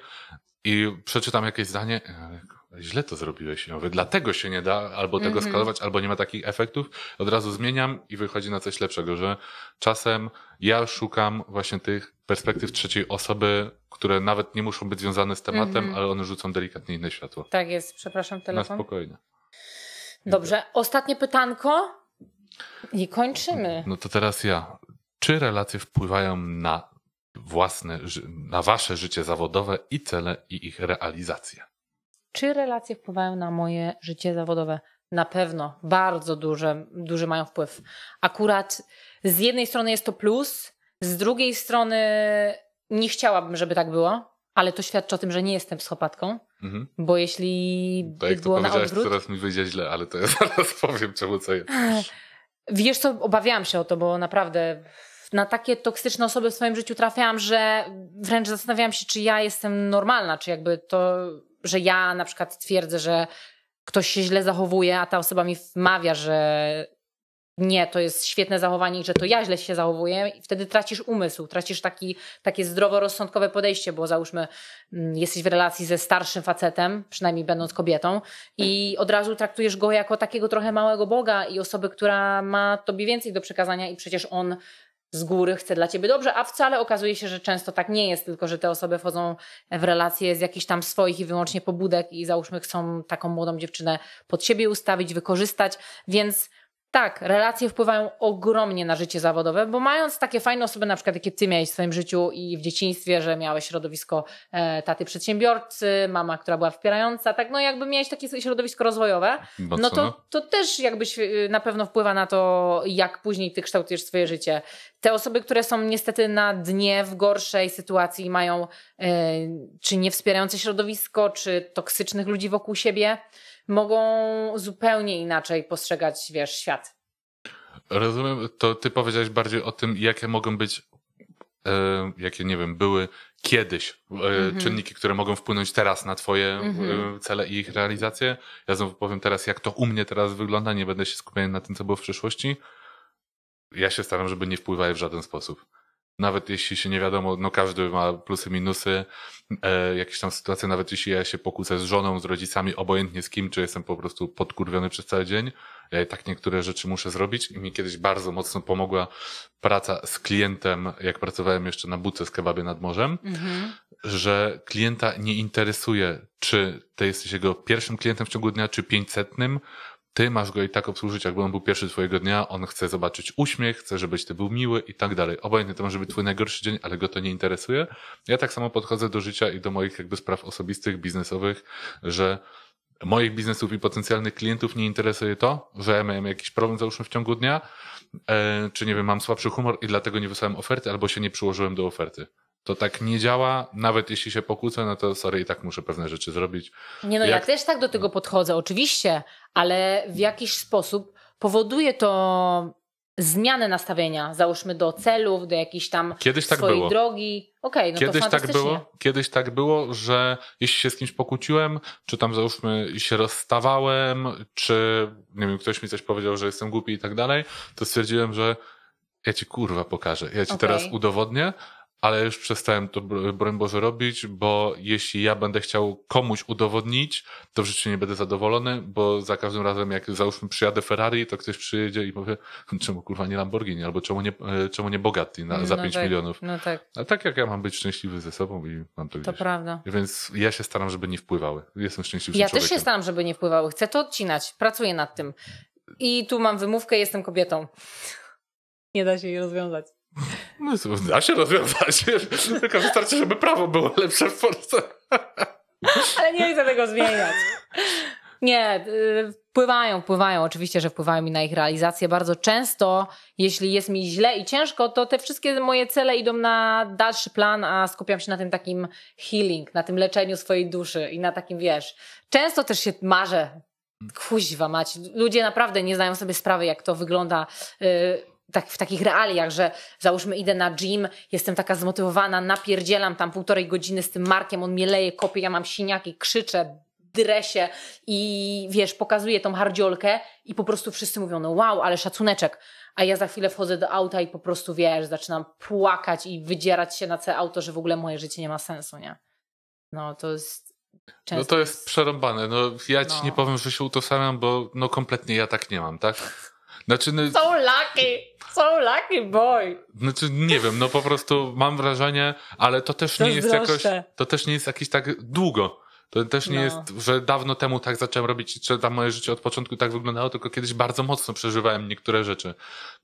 i przeczytam jakieś zdanie, e, źle to zrobiłeś. Ja mówię, dlatego się nie da albo tego mm -hmm. skalować, albo nie ma takich efektów. Od razu zmieniam i wychodzi na coś lepszego, że czasem ja szukam właśnie tych perspektyw trzeciej osoby, które nawet nie muszą być związane z tematem, mm -hmm. ale one rzucą delikatnie inne światło. Tak jest, przepraszam, telefon. Na spokojnie. Dobrze, ostatnie pytanko i kończymy. No to teraz ja. Czy relacje wpływają na własne, na wasze życie zawodowe i cele i ich realizację? Czy relacje wpływają na moje życie zawodowe? Na pewno bardzo duży, duży mają wpływ. Akurat z jednej strony jest to plus, z drugiej strony nie chciałabym, żeby tak było, ale to świadczy o tym, że nie jestem psychopatką, mhm. bo jeśli Tak, jak było to powiedziałeś, na odwrót... teraz mi wyjdzie źle, ale to ja zaraz powiem czemu co jest. Wiesz co, obawiałam się o to, bo naprawdę na takie toksyczne osoby w swoim życiu trafiałam, że wręcz zastanawiałam się, czy ja jestem normalna, czy jakby to że ja na przykład twierdzę, że ktoś się źle zachowuje, a ta osoba mi wmawia, że nie, to jest świetne zachowanie i że to ja źle się zachowuję, i wtedy tracisz umysł, tracisz taki, takie zdroworozsądkowe podejście, bo załóżmy, mm, jesteś w relacji ze starszym facetem, przynajmniej będąc kobietą, i od razu traktujesz go jako takiego trochę małego Boga i osoby, która ma tobie więcej do przekazania, i przecież on z góry chce dla ciebie dobrze, a wcale okazuje się, że często tak nie jest, tylko że te osoby wchodzą w relacje z jakichś tam swoich i wyłącznie pobudek i załóżmy chcą taką młodą dziewczynę pod siebie ustawić, wykorzystać, więc tak, relacje wpływają ogromnie na życie zawodowe, bo mając takie fajne osoby, na przykład jakie ty miałeś w swoim życiu i w dzieciństwie, że miałeś środowisko e, taty przedsiębiorcy, mama, która była wspierająca, tak no jakby miałeś takie środowisko rozwojowe, no to, to też jakbyś y, na pewno wpływa na to, jak później ty kształtujesz swoje życie. Te osoby, które są niestety na dnie, w gorszej sytuacji, mają e, czy niewspierające środowisko, czy toksycznych ludzi wokół siebie, mogą zupełnie inaczej postrzegać, wiesz, świat. Rozumiem, to ty powiedziałeś bardziej o tym, jakie mogą być, e, jakie, nie wiem, były kiedyś e, mm -hmm. czynniki, które mogą wpłynąć teraz na twoje mm -hmm. cele i ich realizację. Ja znowu powiem teraz, jak to u mnie teraz wygląda, nie będę się skupiał na tym, co było w przyszłości. Ja się staram, żeby nie wpływały w żaden sposób nawet jeśli się nie wiadomo, no każdy ma plusy, minusy, e, jakieś tam sytuacje, nawet jeśli ja się pokłócę z żoną, z rodzicami, obojętnie z kim, czy jestem po prostu podkurwiony przez cały dzień, ja i tak niektóre rzeczy muszę zrobić i mi kiedyś bardzo mocno pomogła praca z klientem, jak pracowałem jeszcze na buce z kebabie nad morzem, mhm. że klienta nie interesuje, czy ty jesteś jego pierwszym klientem w ciągu dnia, czy pięćsetnym, ty masz go i tak obsłużyć, jakby on był pierwszy twojego dnia, on chce zobaczyć uśmiech, chce, żebyś ty był miły i tak dalej. Obojętnie, to może być twój najgorszy dzień, ale go to nie interesuje. Ja tak samo podchodzę do życia i do moich jakby spraw osobistych, biznesowych, że moich biznesów i potencjalnych klientów nie interesuje to, że ja miałem jakiś problem załóżmy w ciągu dnia, e, czy nie wiem, mam słabszy humor i dlatego nie wysłałem oferty albo się nie przyłożyłem do oferty. To tak nie działa, nawet jeśli się pokłócę, no to sorry, i tak muszę pewne rzeczy zrobić. Nie no, Jak... ja też tak do tego podchodzę, oczywiście, ale w jakiś sposób powoduje to zmianę nastawienia, załóżmy do celów, do jakiejś tam Kiedyś tak swojej było. drogi. Okay, no Kiedyś tak było. Kiedyś tak było, że jeśli się z kimś pokłóciłem, czy tam załóżmy się rozstawałem, czy nie wiem, ktoś mi coś powiedział, że jestem głupi i tak dalej, to stwierdziłem, że ja ci kurwa pokażę, ja ci okay. teraz udowodnię, ale już przestałem to, broń Boże, robić, bo jeśli ja będę chciał komuś udowodnić, to w życiu nie będę zadowolony, bo za każdym razem, jak załóżmy przyjadę Ferrari, to ktoś przyjedzie i powie, hm, czemu kurwa nie Lamborghini, albo czemu nie, e, czemu nie Bugatti na, za no 5 tak, milionów. No tak. A tak jak ja mam być szczęśliwy ze sobą i mam to gdzieś. To prawda. Więc ja się staram, żeby nie wpływały. Jestem szczęśliwy Ja człowiekiem. też się staram, żeby nie wpływały. Chcę to odcinać. Pracuję nad tym. I tu mam wymówkę, jestem kobietą. Nie da się jej rozwiązać. No, da się rozwiązać, tylko wystarczy, żeby prawo było lepsze w Polsce. Ale nie chcę tego zmieniać. Nie, y, wpływają, wpływają, oczywiście, że wpływają mi na ich realizację. Bardzo często, jeśli jest mi źle i ciężko, to te wszystkie moje cele idą na dalszy plan, a skupiam się na tym takim healing, na tym leczeniu swojej duszy i na takim, wiesz, często też się marzę Kuźwa mać, ludzie naprawdę nie zdają sobie sprawy, jak to wygląda y, tak, w takich realiach, że załóżmy idę na gym, jestem taka zmotywowana, napierdzielam tam półtorej godziny z tym Markiem, on mnie leje, kopie, ja mam siniaki, krzyczę, dresie i wiesz, pokazuję tą hardziolkę i po prostu wszyscy mówią, no wow, ale szacuneczek. A ja za chwilę wchodzę do auta i po prostu wiesz, zaczynam płakać i wydzierać się na całe auto, że w ogóle moje życie nie ma sensu, nie? No to jest. Często no to jest, jest przerąbane. No ja ci no. nie powiem, że się utożsamiam, bo no kompletnie ja tak nie mam, tak? Znaczy, no... So lucky! So lucky boy. Znaczy, nie wiem, no po prostu mam wrażenie, ale to też to nie jest droższe. jakoś, to też nie jest jakiś tak długo. To też nie no. jest, że dawno temu tak zacząłem robić, czy tam moje życie od początku tak wyglądało, tylko kiedyś bardzo mocno przeżywałem niektóre rzeczy.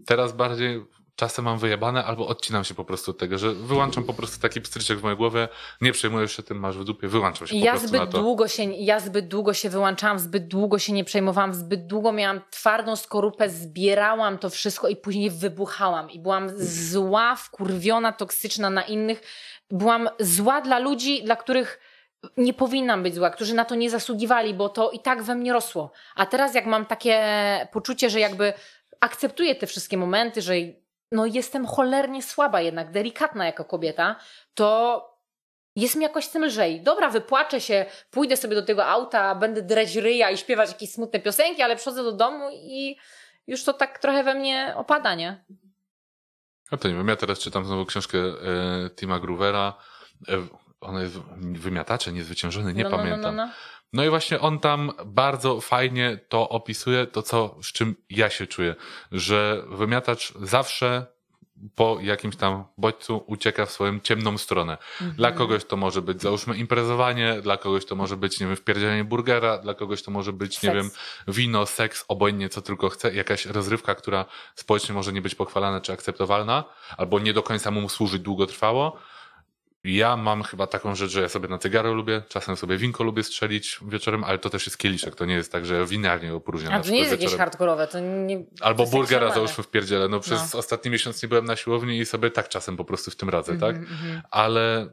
Teraz bardziej czasem mam wyjebane albo odcinam się po prostu od tego, że wyłączam po prostu taki pstryczek w mojej głowie, nie przejmujesz się tym, masz w dupie, wyłączam się po ja prostu zbyt na to. Długo się, ja zbyt długo się wyłączałam, zbyt długo się nie przejmowałam, zbyt długo miałam twardą skorupę, zbierałam to wszystko i później wybuchałam i byłam zła, wkurwiona, toksyczna na innych. Byłam zła dla ludzi, dla których nie powinnam być zła, którzy na to nie zasługiwali, bo to i tak we mnie rosło. A teraz jak mam takie poczucie, że jakby akceptuję te wszystkie momenty, że no jestem cholernie słaba jednak, delikatna jako kobieta, to jest mi jakoś z tym lżej. Dobra, wypłaczę się, pójdę sobie do tego auta, będę dreć ryja i śpiewać jakieś smutne piosenki, ale przychodzę do domu i już to tak trochę we mnie opada, nie? A to nie wiem, ja teraz czytam znowu książkę e, Tima Grovera. e, ona jest wymiatacze, niezwyciężony, nie no, no, no pamiętam. No, no, no i właśnie on tam bardzo fajnie to opisuje, to co, z czym ja się czuję, że wymiatacz zawsze po jakimś tam bodźcu ucieka w swoją ciemną stronę. Mhm. Dla kogoś to może być, załóżmy, imprezowanie, dla kogoś to może być, nie wiem, wpierdzianie burgera, dla kogoś to może być, seks. nie wiem, wino, seks, obojętnie co tylko chce, jakaś rozrywka, która społecznie może nie być pochwalana czy akceptowalna, albo nie do końca mu służyć długotrwało. Ja mam chyba taką rzecz, że ja sobie na cygaro lubię, czasem sobie winko lubię strzelić wieczorem, ale to też jest kieliszek, to nie jest tak, że winiarnie opróżniam. A to nie jest wieczorem. jakieś hardkorowe, to nie... Albo to burgera załóżmy w pierdziele, no przez no. ostatni miesiąc nie byłem na siłowni i sobie tak czasem po prostu w tym radzę, mm -hmm, tak? Mm -hmm. Ale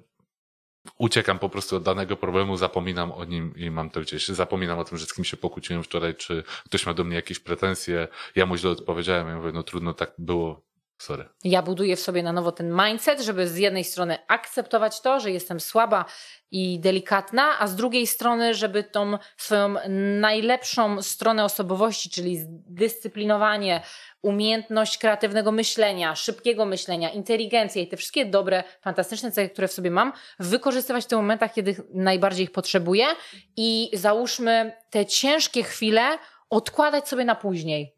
uciekam po prostu od danego problemu, zapominam o nim i mam to gdzieś. Zapominam o tym, że z kim się pokłóciłem wczoraj, czy ktoś ma do mnie jakieś pretensje, ja mu źle odpowiedziałem, ja mówię, no trudno, tak było, Sorry. Ja buduję w sobie na nowo ten mindset, żeby z jednej strony akceptować to, że jestem słaba i delikatna, a z drugiej strony, żeby tą swoją najlepszą stronę osobowości, czyli zdyscyplinowanie, umiejętność kreatywnego myślenia, szybkiego myślenia, inteligencję i te wszystkie dobre, fantastyczne cechy, które w sobie mam, wykorzystywać w tych momentach, kiedy najbardziej ich potrzebuję i załóżmy te ciężkie chwile odkładać sobie na później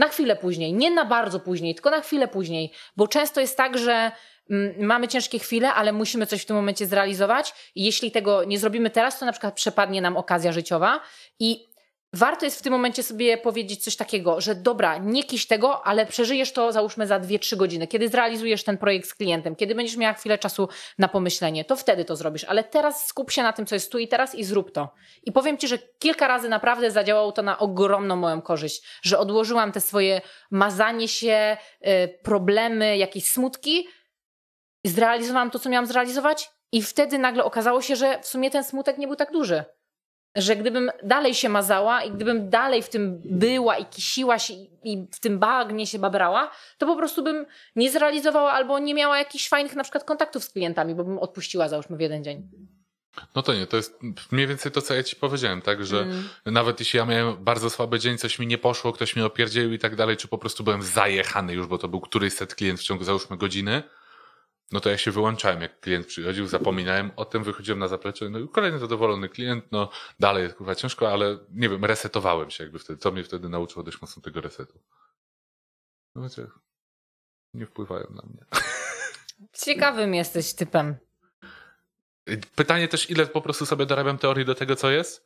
na chwilę później, nie na bardzo później, tylko na chwilę później, bo często jest tak, że mm, mamy ciężkie chwile, ale musimy coś w tym momencie zrealizować. jeśli tego nie zrobimy teraz, to na przykład przepadnie nam okazja życiowa. I warto jest w tym momencie sobie powiedzieć coś takiego, że dobra, nie kiś tego, ale przeżyjesz to załóżmy za 2-3 godziny, kiedy zrealizujesz ten projekt z klientem, kiedy będziesz miała chwilę czasu na pomyślenie, to wtedy to zrobisz, ale teraz skup się na tym, co jest tu i teraz i zrób to. I powiem Ci, że kilka razy naprawdę zadziałało to na ogromną moją korzyść, że odłożyłam te swoje mazanie się, y, problemy, jakieś smutki, zrealizowałam to, co miałam zrealizować i wtedy nagle okazało się, że w sumie ten smutek nie był tak duży że gdybym dalej się mazała i gdybym dalej w tym była i kisiła się i w tym bagnie się babrała, to po prostu bym nie zrealizowała albo nie miała jakichś fajnych na przykład kontaktów z klientami, bo bym odpuściła załóżmy w jeden dzień. No to nie, to jest mniej więcej to, co ja ci powiedziałem, tak, że mm. nawet jeśli ja miałem bardzo słaby dzień, coś mi nie poszło, ktoś mnie opierdzielił i tak dalej, czy po prostu byłem zajechany już, bo to był któryś set klient w ciągu załóżmy godziny, no to ja się wyłączałem, jak klient przychodził, zapominałem o tym, wychodziłem na zaplecze, no i kolejny zadowolony klient, no dalej jest kurwa ciężko, ale nie wiem, resetowałem się jakby wtedy. To mnie wtedy nauczyło dość mocno tego resetu. No wiecie, nie wpływają na mnie. Ciekawym jesteś typem. Pytanie też, ile po prostu sobie dorabiam teorii do tego, co jest?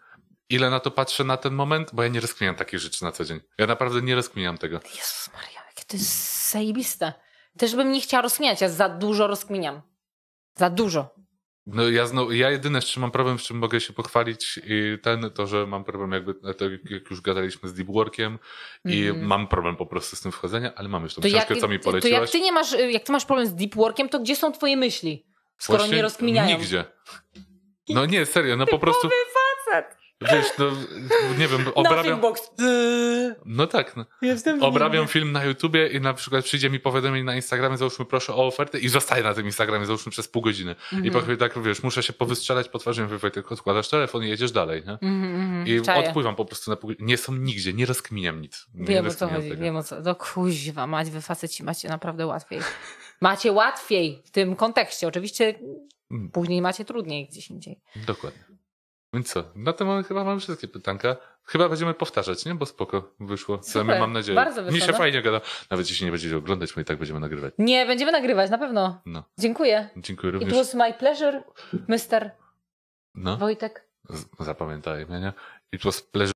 Ile na to patrzę na ten moment? Bo ja nie rozkminiam takich rzeczy na co dzień. Ja naprawdę nie rozkminiam tego. Jezus Maria, jakie to jest zajebiste. Też bym nie chciała rozkminiać, ja za dużo rozkminiam. Za dużo. No ja, znowu, ja jedyne, z czym mam problem, z czym mogę się pochwalić, i ten, to, że mam problem jakby, e, to, jak już gadaliśmy z deep workiem i mm. mam problem po prostu z tym wchodzeniem, ale mamy już tą to książkę, jak, co mi poleciłaś. To jak ty nie masz, y, jak ty masz problem z deep workiem, to gdzie są twoje myśli, skoro Właśnie nie rozkminiają? Nigdzie. No nie, serio, no po prostu... Wiesz, no, nie wiem, obrabiam... No tak. No. Obrabiam film na YouTubie i na przykład przyjdzie mi powiadomienie na Instagramie, załóżmy proszę o ofertę i zostaję na tym Instagramie, załóżmy przez pół godziny. I mhm. po chwili tak, wiesz, muszę się powystrzelać po twarzy, mówię, tylko odkładasz telefon i jedziesz dalej, nie? Mhm, mhm, I czaję. odpływam po prostu na pół Nie są nigdzie, nie rozkminiam nic. Nie wiem o co chodzi, wiem o co. No kuźwa, mać, wy faceci macie naprawdę łatwiej. Macie łatwiej w tym kontekście. Oczywiście mm. później macie trudniej gdzieś indziej. Dokładnie. Więc co? Na to mamy, chyba mamy wszystkie pytanka. Chyba będziemy powtarzać, nie? Bo spoko wyszło. Super, my, mam nadzieję. Bardzo Mi się no. fajnie gada. Nawet jeśli nie będziecie oglądać, my i tak będziemy nagrywać. Nie, będziemy nagrywać, na pewno. No. Dziękuję. Dziękuję również. It was my pleasure, Mr. No. Wojtek. Z- zapamiętaj mnie, nie? It was pleasure.